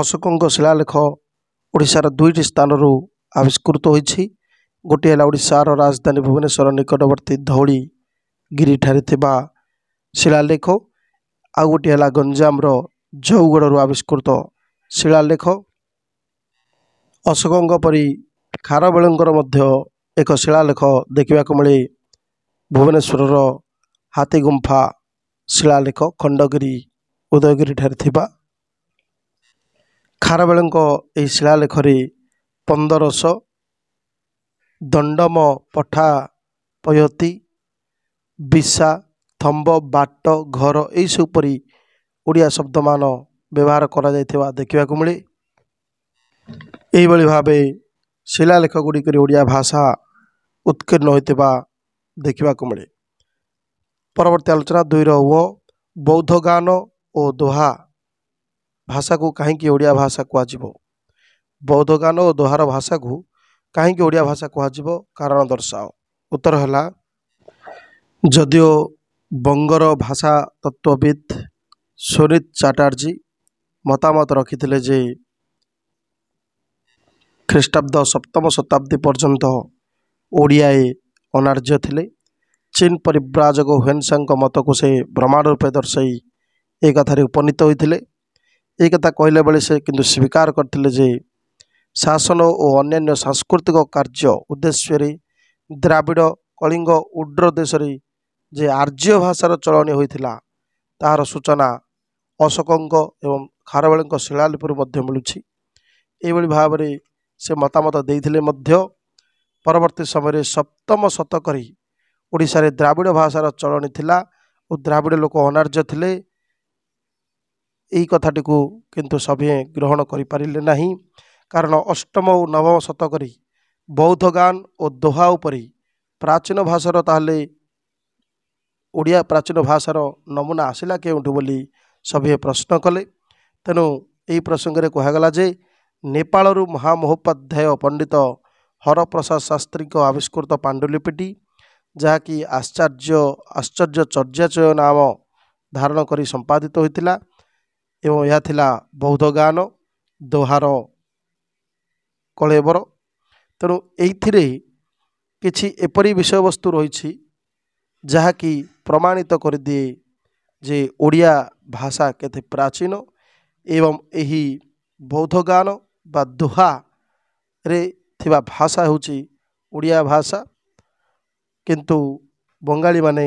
ଅଶୋକଙ୍କ ଶିଳାଲେଖ ଓଡ଼ିଶାର ଦୁଇଟି ସ୍ଥାନରୁ ଆବିଷ୍କୃତ ହୋଇଛି ଗୋଟିଏ ହେଲା ଓଡ଼ିଶାର ରାଜଧାନୀ ଭୁବନେଶ୍ୱର ନିକଟବର୍ତ୍ତୀ ଧଉଳି ଗିରିଠାରେ ଥିବା ଶିଳାଲେଖ ଆଉ ଗୋଟିଏ ହେଲା ଗଞ୍ଜାମର ଜଉଗଡ଼ରୁ ଆବିଷ୍କୃତ ଶିଳାଲେଖ ଅଶୋକଙ୍କ ପରି ଖାରବେଳଙ୍କର ମଧ୍ୟ ଏକ ଶିଳାଲେଖ ଦେଖିବାକୁ ମିଳେ ଭୁବନେଶ୍ୱରର ହାତୀଗୁମ୍ଫା ଶିଳାଲେଖ ଖଣ୍ଡଗିରି ଉଦୟଗିରିଠାରେ ଥିବା ଖାରବେଳଙ୍କ ଏହି ଶିଳାଲେଖରେ ପନ୍ଦରଶ ଦଣ୍ଡମ ପଠା ପୟତି ବିଷା ଥମ୍ବ ବାଟ ଘର ଏହିସବୁ ପରି ଓଡ଼ିଆ ଶବ୍ଦମାନ ବ୍ୟବହାର କରାଯାଇଥିବା ଦେଖିବାକୁ ମିଳେ ଏହିଭଳି ଭାବେ ଶିଳାଲେଖ ଗୁଡ଼ିକରେ ଓଡ଼ିଆ ଭାଷା ଉତ୍କୀର୍ଣ୍ଣ ହୋଇଥିବା ଦେଖିବାକୁ ମିଳେ ପରବର୍ତ୍ତୀ ଆଲୋଚନା ଦୁଇର ଓ ବୌଦ୍ଧ ଗାନ ଓ ଦୋହା ଭାଷାକୁ କାହିଁକି ଓଡ଼ିଆ ଭାଷା କୁହାଯିବ ବୌଦ୍ଧ ଗାନ ଓ ଦୋହାର ଭାଷାକୁ କାହିଁକି ଓଡ଼ିଆ ଭାଷା କୁହାଯିବ କାରଣ ଦର୍ଶାଅ ଉତ୍ତର ହେଲା ଯଦିଓ ବଙ୍ଗର ଭାଷା ତତ୍ତ୍ୱବିତ୍ ସୁନୀତ ଚାଟାର୍ଜୀ ମତାମତ ରଖିଥିଲେ ଯେ ଖ୍ରୀଷ୍ଟାବ୍ଦ ସପ୍ତମ ଶତାବ୍ଦୀ ପର୍ଯ୍ୟନ୍ତ ଓଡ଼ିଆ ଅନାର୍ଯ୍ୟ ଥିଲେ ଚୀନ୍ ପରିବ୍ରାଜକ ହୁଏନ୍ସାଙ୍କ ମତକୁ ସେ ବ୍ରହ୍ମାଣ୍ଡ ରୂପେ ଦର୍ଶାଇ ଏ କଥାରେ ଉପନୀତ ହୋଇଥିଲେ ଏ କଥା କହିଲା ବେଳେ ସେ କିନ୍ତୁ ସ୍ୱୀକାର କରିଥିଲେ ଯେ ଶାସନ ଓ ଅନ୍ୟାନ୍ୟ ସାଂସ୍କୃତିକ କାର୍ଯ୍ୟ ଉଦ୍ଦେଶ୍ୟରେ ଦ୍ରାବିଡ଼ କଳିଙ୍ଗ ଉଡ୍ର ଦେଶରେ ଯେ ଆର୍ଯ୍ୟ ଭାଷାର ଚଳନି ହୋଇଥିଲା ତାହାର ସୂଚନା ଅଶୋକଙ୍କ ଏବଂ ଖାରବେଳଙ୍କ ଶିଳାଲିପିରୁ ମଧ୍ୟ ମିଳୁଛି ଏହିଭଳି ଭାବରେ ସେ ମତାମତ ଦେଇଥିଲେ ମଧ୍ୟ ପରବର୍ତ୍ତୀ ସମୟରେ ସପ୍ତମ ଶତକରୀ ଓଡ଼ିଶାରେ ଦ୍ରାବିଡ଼ ଭାଷାର ଚଳଣି ଥିଲା ଓ ଦ୍ରାବିଡ଼ ଲୋକ ଅନାର୍ଯ୍ୟ ଥିଲେ ଏହି କଥାଟିକୁ କିନ୍ତୁ ସଭିଏ ଗ୍ରହଣ କରିପାରିଲେ ନାହିଁ କାରଣ ଅଷ୍ଟମ ଓ ନବମ ଶତକରେ ବୌଦ୍ଧ ଗାନ ଓ ଦୋହା ଉପରେ ପ୍ରାଚୀନ ଭାଷାର ତାହେଲେ ଓଡ଼ିଆ ପ୍ରାଚୀନ ଭାଷାର ନମୁନା ଆସିଲା କେଉଁଠୁ ବୋଲି ସଭିଏ ପ୍ରଶ୍ନ କଲେ ତେଣୁ ଏହି ପ୍ରସଙ୍ଗରେ କୁହାଗଲା ଯେ ନେପାଳରୁ ମହାମହୋପାଧ୍ୟାୟ ପଣ୍ଡିତ ହରପ୍ରସାଦ ଶାସ୍ତ୍ରୀଙ୍କ ଆବିଷ୍କୃତ ପାଣ୍ଡୁଲିପିଟି ଯାହାକି ଆଶ୍ଚର୍ଯ୍ୟ ଆଶ୍ଚର୍ଯ୍ୟ ଚର୍ଯ୍ୟାଚୟ ନାମ ଧାରଣ କରି ସମ୍ପାଦିତ ହୋଇଥିଲା ଏବଂ ଏହା ଥିଲା ବୌଦ୍ଧ ଗାନ ଦୋହାର କଳେବର ତେଣୁ ଏଇଥିରେ କିଛି ଏପରି ବିଷୟବସ୍ତୁ ରହିଛି ଯାହାକି ପ୍ରମାଣିତ କରିଦିଏ ଯେ ଓଡ଼ିଆ ଭାଷା କେତେ ପ୍ରାଚୀନ ଏବଂ ଏହି ବୌଦ୍ଧ ଗାନ ବା ଦୋହାରେ ଥିବା ଭାଷା ହେଉଛି ଓଡ଼ିଆ ଭାଷା କିନ୍ତୁ ବଙ୍ଗାଳୀମାନେ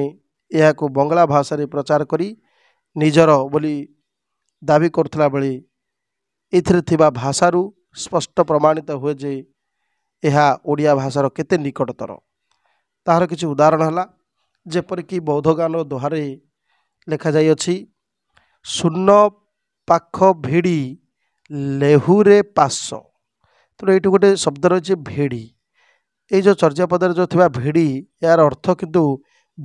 ଏହାକୁ ବଙ୍ଗଳା ଭାଷାରେ ପ୍ରଚାର କରି ନିଜର ବୋଲି ଦାବି କରୁଥିଲା ବେଳେ ଏଥିରେ ଥିବା ଭାଷାରୁ ସ୍ପଷ୍ଟ ପ୍ରମାଣିତ ହୁଏ ଯେ ଏହା ଓଡ଼ିଆ ଭାଷାର କେତେ ନିକଟତର ତାହାର କିଛି ଉଦାହରଣ ହେଲା ଯେପରିକି ବୌଦ୍ଧ ଗାନର ଦୋହାରେ ଲେଖାଯାଇଅଛି ଶୂନ ପାଖ ଭିଡ଼ି ଲେହୁରେ ପାଶ ତେଣୁ ଏଇଠି ଗୋଟେ ଶବ୍ଦ ରହିଛି ଭେଡ଼ି ଏଇ ଯେଉଁ ଚର୍ଯ୍ୟାପଦରେ ଯେଉଁ ଥିବା ଭେଡ଼ି ଏହାର ଅର୍ଥ କିନ୍ତୁ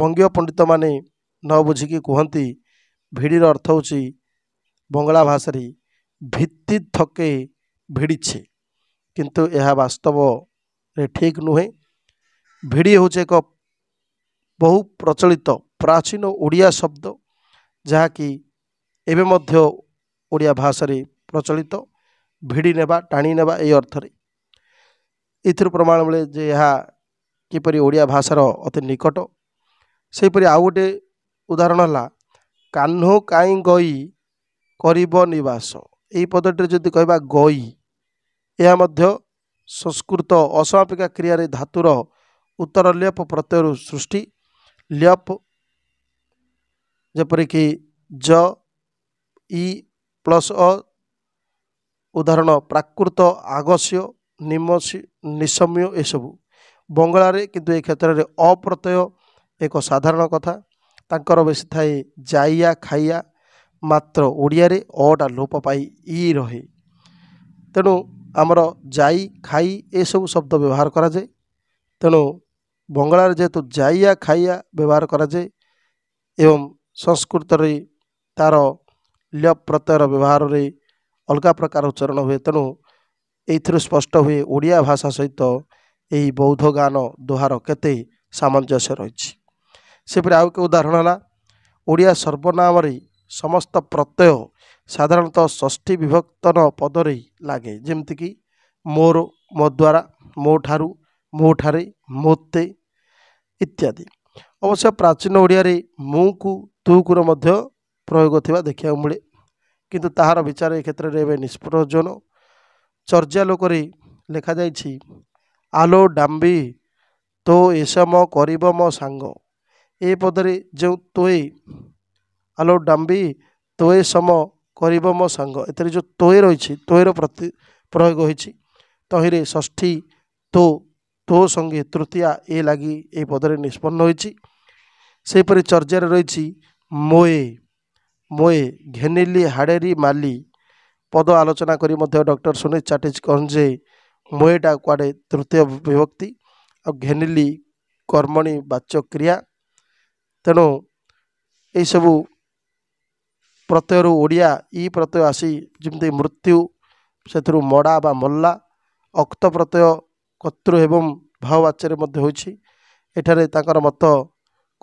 ବଙ୍ଗୀୟ ପଣ୍ଡିତମାନେ ନ ବୁଝିକି କୁହନ୍ତି ଭିଡ଼ିର ଅର୍ଥ ହେଉଛି ବଙ୍ଗଳା ଭାଷାରେ ଭିତ୍ତି ଥକେ ଭିଡ଼ିଛେ କିନ୍ତୁ ଏହା ବାସ୍ତବରେ ଠିକ୍ ନୁହେଁ ଭିଡ଼ି ହେଉଛି ଏକ ବହୁ ପ୍ରଚଳିତ ପ୍ରାଚୀନ ଓଡ଼ିଆ ଶବ୍ଦ ଯାହାକି ଏବେ ମଧ୍ୟ ଓଡ଼ିଆ ଭାଷାରେ ପ୍ରଚଳିତ ଭିଡ଼ି ନେବା ଟାଣି ନେବା ଏଇ ଅର୍ଥରେ ଏଥିରୁ ପ୍ରମାଣ ମିଳେ ଯେ ଏହା କିପରି ଓଡ଼ିଆ ଭାଷାର ଅତି ନିକଟ ସେହିପରି ଆଉ ଗୋଟିଏ ଉଦାହରଣ ହେଲା କାହ୍ନୁ କାଇଁ ଗଈ କରିବ ନିବାସ ଏହି ପଦଟିରେ ଯଦି କହିବା ଗଈ ଏହା ମଧ୍ୟ ସଂସ୍କୃତ ଅସମାପିକା କ୍ରିୟାରେ ଧାତୁର ଉତ୍ତର ଲେପ ପ୍ରତ୍ୟୟରୁ ସୃଷ୍ଟି ଲେପ ଯେପରିକି ଜ ଇ ପ୍ଲସ୍ ଅ ଉଦାହରଣ ପ୍ରାକୃତ ଆଗସ୍ୟ ନିମସୀ ନିଶମ୍ୟ ଏସବୁ ବଙ୍ଗଳାରେ କିନ୍ତୁ ଏ କ୍ଷେତ୍ରରେ ଅପ୍ରତ୍ୟୟ ଏକ ସାଧାରଣ କଥା ତାଙ୍କର ବେଶୀ ଥାଏ ଯାଇଆ ଖାଇଆ ମାତ୍ର ଓଡ଼ିଆରେ ଅଟା ଲୋପ ପାଇ ଇ ରହେ ତେଣୁ ଆମର ଯାଇ ଖାଇ ଏସବୁ ଶବ୍ଦ ବ୍ୟବହାର କରାଯାଏ ତେଣୁ ବଙ୍ଗଳାରେ ଯେହେତୁ ଯାଇଆ ଖାଇଆ ବ୍ୟବହାର କରାଯାଏ ଏବଂ ସଂସ୍କୃତରେ ତା'ର ଲ୍ୟପ୍ ପ୍ରତ୍ୟୟର ବ୍ୟବହାରରେ ଅଲଗା ପ୍ରକାର ଉଚ୍ଚାରଣ ହୁଏ ତେଣୁ ଏଇଥିରୁ ସ୍ପଷ୍ଟ ହୁଏ ଓଡ଼ିଆ ଭାଷା ସହିତ ଏହି ବୌଦ୍ଧ ଗାନ ଦୁହାର କେତେ ସାମଞ୍ଜସ୍ୟ ରହିଛି ସେପରି ଆଉ ଏକ ଉଦାହରଣ ହେଲା ଓଡ଼ିଆ ସର୍ବନାମରେ ସମସ୍ତ ପ୍ରତ୍ୟୟ ସାଧାରଣତଃ ଷଷ୍ଠୀ ବିଭକ୍ତନ ପଦରେ ଲାଗେ ଯେମିତିକି ମୋର ମୋ ଦ୍ୱାରା ମୋ ଠାରୁ ମୋ ଠାରେ ମୋତେ ଇତ୍ୟାଦି ଅବଶ୍ୟ ପ୍ରାଚୀନ ଓଡ଼ିଆରେ ମୁଁକୁ ତୁକୁର ମଧ୍ୟ ପ୍ରୟୋଗ ଥିବା ଦେଖିବାକୁ ମିଳେ କିନ୍ତୁ ତାହାର ବିଚାର ଏ କ୍ଷେତ୍ରରେ ଏବେ ନିଷ୍ପ୍ରଜନ ଚର୍ଯ୍ୟାଲୋକରେ ଲେଖାଯାଇଛି ଆଲୋ ଡାମ୍ବି ତୋ ଏସମ କରିବ ମୋ ସାଙ୍ଗ ଏ ପଦରେ ଯେଉଁ ତୋଏ ଆଲୋ ଡାମ୍ବି ତୋଏ ସମ କରିବ ମୋ ସାଙ୍ଗ ଏଥିରେ ଯେଉଁ ତୋଏ ରହିଛି ତୋଏର ପ୍ରତି ପ୍ରୟୋଗ ହୋଇଛି ତହିଁରେ ଷଷ୍ଠୀ ତୋ ତୋ ସଙ୍ଗେ ତୃତୀୟା ଏ ଲାଗି ଏ ପଦରେ ନିଷ୍ପନ୍ନ ହୋଇଛି ସେହିପରି ଚର୍ଯ୍ୟାରେ ରହିଛି ମୋଏ ମୁଇଁ ଘେନିଲି ହାଡ଼େରି ମାଲି ପଦ ଆଲୋଚନା କରି ମଧ୍ୟ ଡକ୍ଟର ସୁନିତ ଚାଟିଜ କହନ୍ ଯେ ମୁଏଟା କୁଆଡ଼େ ତୃତୀୟ ବିଭକ୍ତି ଆଉ ଘେନିଲି କର୍ମଣୀ ବାଚ୍ୟ କ୍ରିୟା ତେଣୁ ଏହିସବୁ ପ୍ରତ୍ୟୟରୁ ଓଡ଼ିଆ ଇ ପ୍ରତ୍ୟୟ ଆସି ଯେମିତି ମୃତ୍ୟୁ ସେଥିରୁ ମଡ଼ା ବା ମଲ୍ଲା ଅକ୍ତ ପ୍ରତ୍ୟୟ କର୍ତ୍ତୃ ଏବଂ ଭାବବାଚ୍ୟରେ ମଧ୍ୟ ହୋଇଛି ଏଠାରେ ତାଙ୍କର ମତ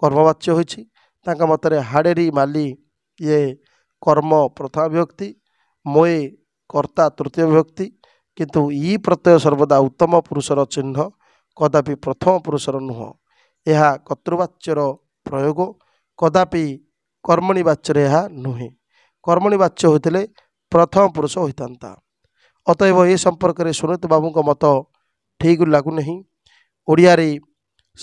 କର୍ମବାଚ୍ୟ ହୋଇଛି ତାଙ୍କ ମତରେ ହାଡ଼େରି ମାଲି ଇଏ କର୍ମ ପ୍ରଥମ ବିଭକ୍ତି ମୋଏ କର୍ତ୍ତା ତୃତୀୟ ବିଭକ୍ତି କିନ୍ତୁ ଇ ପ୍ରତ୍ୟୟ ସର୍ବଦା ଉତ୍ତମ ପୁରୁଷର ଚିହ୍ନ କଦାପି ପ୍ରଥମ ପୁରୁଷର ନୁହଁ ଏହା କର୍ତ୍ତୃବାଚ୍ୟର ପ୍ରୟୋଗ କଦାପି କର୍ମଣୀ ବାଚ୍ୟରେ ଏହା ନୁହେଁ କର୍ମଣୀ ବାଚ୍ୟ ହୋଇଥିଲେ ପ୍ରଥମ ପୁରୁଷ ହୋଇଥାନ୍ତା ଅତଏବ ଏ ସମ୍ପର୍କରେ ସୁନୀତ ବାବୁଙ୍କ ମତ ଠିକ୍ ଲାଗୁନାହିଁ ଓଡ଼ିଆରେ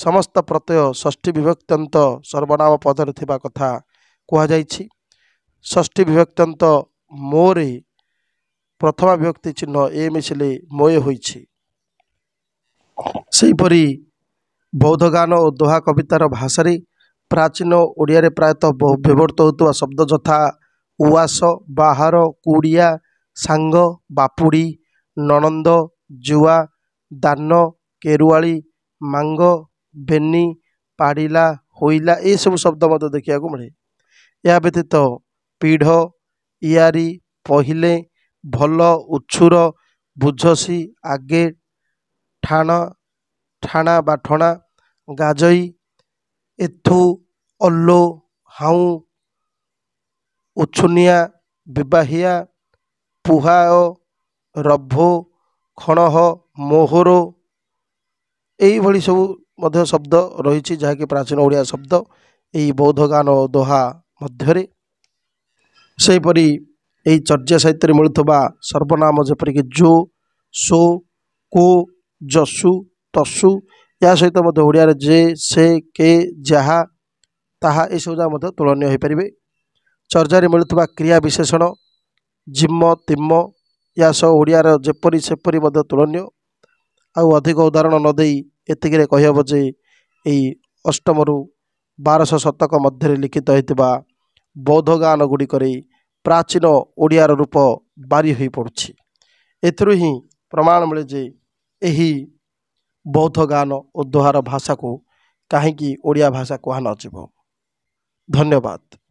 ସମସ୍ତ ପ୍ରତ୍ୟୟ ଷଷ୍ଠୀ ବିଭକ୍ତ୍ୟନ୍ତ ସର୍ବନାମ ପଦରେ ଥିବା କଥା କୁହାଯାଇଛି ষষ্ঠী বিভক্তন্ত মোরে প্রথম বিভক্তি চিহ্ন এ মিশিলে ময় হয়েছি সেইপর বৌদ্ধ গান ও দোহা কবিতার ভাষার প্রাচীন ওড়িয়ার প্রায়ত বহু ব্যবহৃত হওয়া শব্দ যথা উয়াস বাহার কুড়িয়া সাঙ্গ বাপুড়ি ননন্দ জুয়া দান কেরুয়াড়ি মাঙ্গ বেনি পাড়িলা হইলা এইসব শব্দ মধ্যে দেখা মিলে এ ব্যতীত ପିଢ଼ ଇଆରି ପହିଲେ ଭଲ ଉଛୁର ବୁଝସି ଆଗେ ଠାଣ ଠାଣା ବାଠଣା ଗାଜଇ ଏଥୁ ଅଲୋ ହାଉ ଉଛୁନିଆ ବିବାହିଆ ପୁହାଅ ରଭ ଖଣହ ମୋହର ଏଇଭଳି ସବୁ ମଧ୍ୟ ଶବ୍ଦ ରହିଛି ଯାହାକି ପ୍ରାଚୀନ ଓଡ଼ିଆ ଶବ୍ଦ ଏଇ ବୌଦ୍ଧ ଗାନ ଦୋହା ମଧ୍ୟରେ ସେହିପରି ଏହି ଚର୍ଯ୍ୟା ସାହିତ୍ୟରେ ମିଳୁଥିବା ସର୍ବନାମ ଯେପରିକି ଜୋ ସୋ କୋ ଯଶୁ ତସୁ ଏହା ସହିତ ମଧ୍ୟ ଓଡ଼ିଆରେ ଯେ ସେ କେ ଯାହା ତାହା ଏସବୁ ଯାହା ମଧ୍ୟ ତୁଳନୀୟ ହୋଇପାରିବେ ଚର୍ଯ୍ୟାରେ ମିଳୁଥିବା କ୍ରିୟା ବିଶେଷଣ ଜିମ ତିମ ଏହା ସହ ଓଡ଼ିଆର ଯେପରି ସେପରି ମଧ୍ୟ ତୁଳନୀୟ ଆଉ ଅଧିକ ଉଦାହରଣ ନ ଦେଇ ଏତିକିରେ କହିହେବ ଯେ ଏଇ ଅଷ୍ଟମରୁ ବାରଶହ ଶତକ ମଧ୍ୟରେ ଲିଖିତ ହୋଇଥିବା ବୌଦ୍ଧ ଗାନ ଗୁଡ଼ିକରେ ପ୍ରାଚୀନ ଓଡ଼ିଆର ରୂପ ବାରି ହୋଇପଡ଼ୁଛି ଏଥିରୁ ହିଁ ପ୍ରମାଣ ମିଳେ ଯେ ଏହି ବୌଦ୍ଧ ଗାନ ଓ ଦୋହାର ଭାଷାକୁ କାହିଁକି ଓଡ଼ିଆ ଭାଷା କୁହା ନଯିବ ଧନ୍ୟବାଦ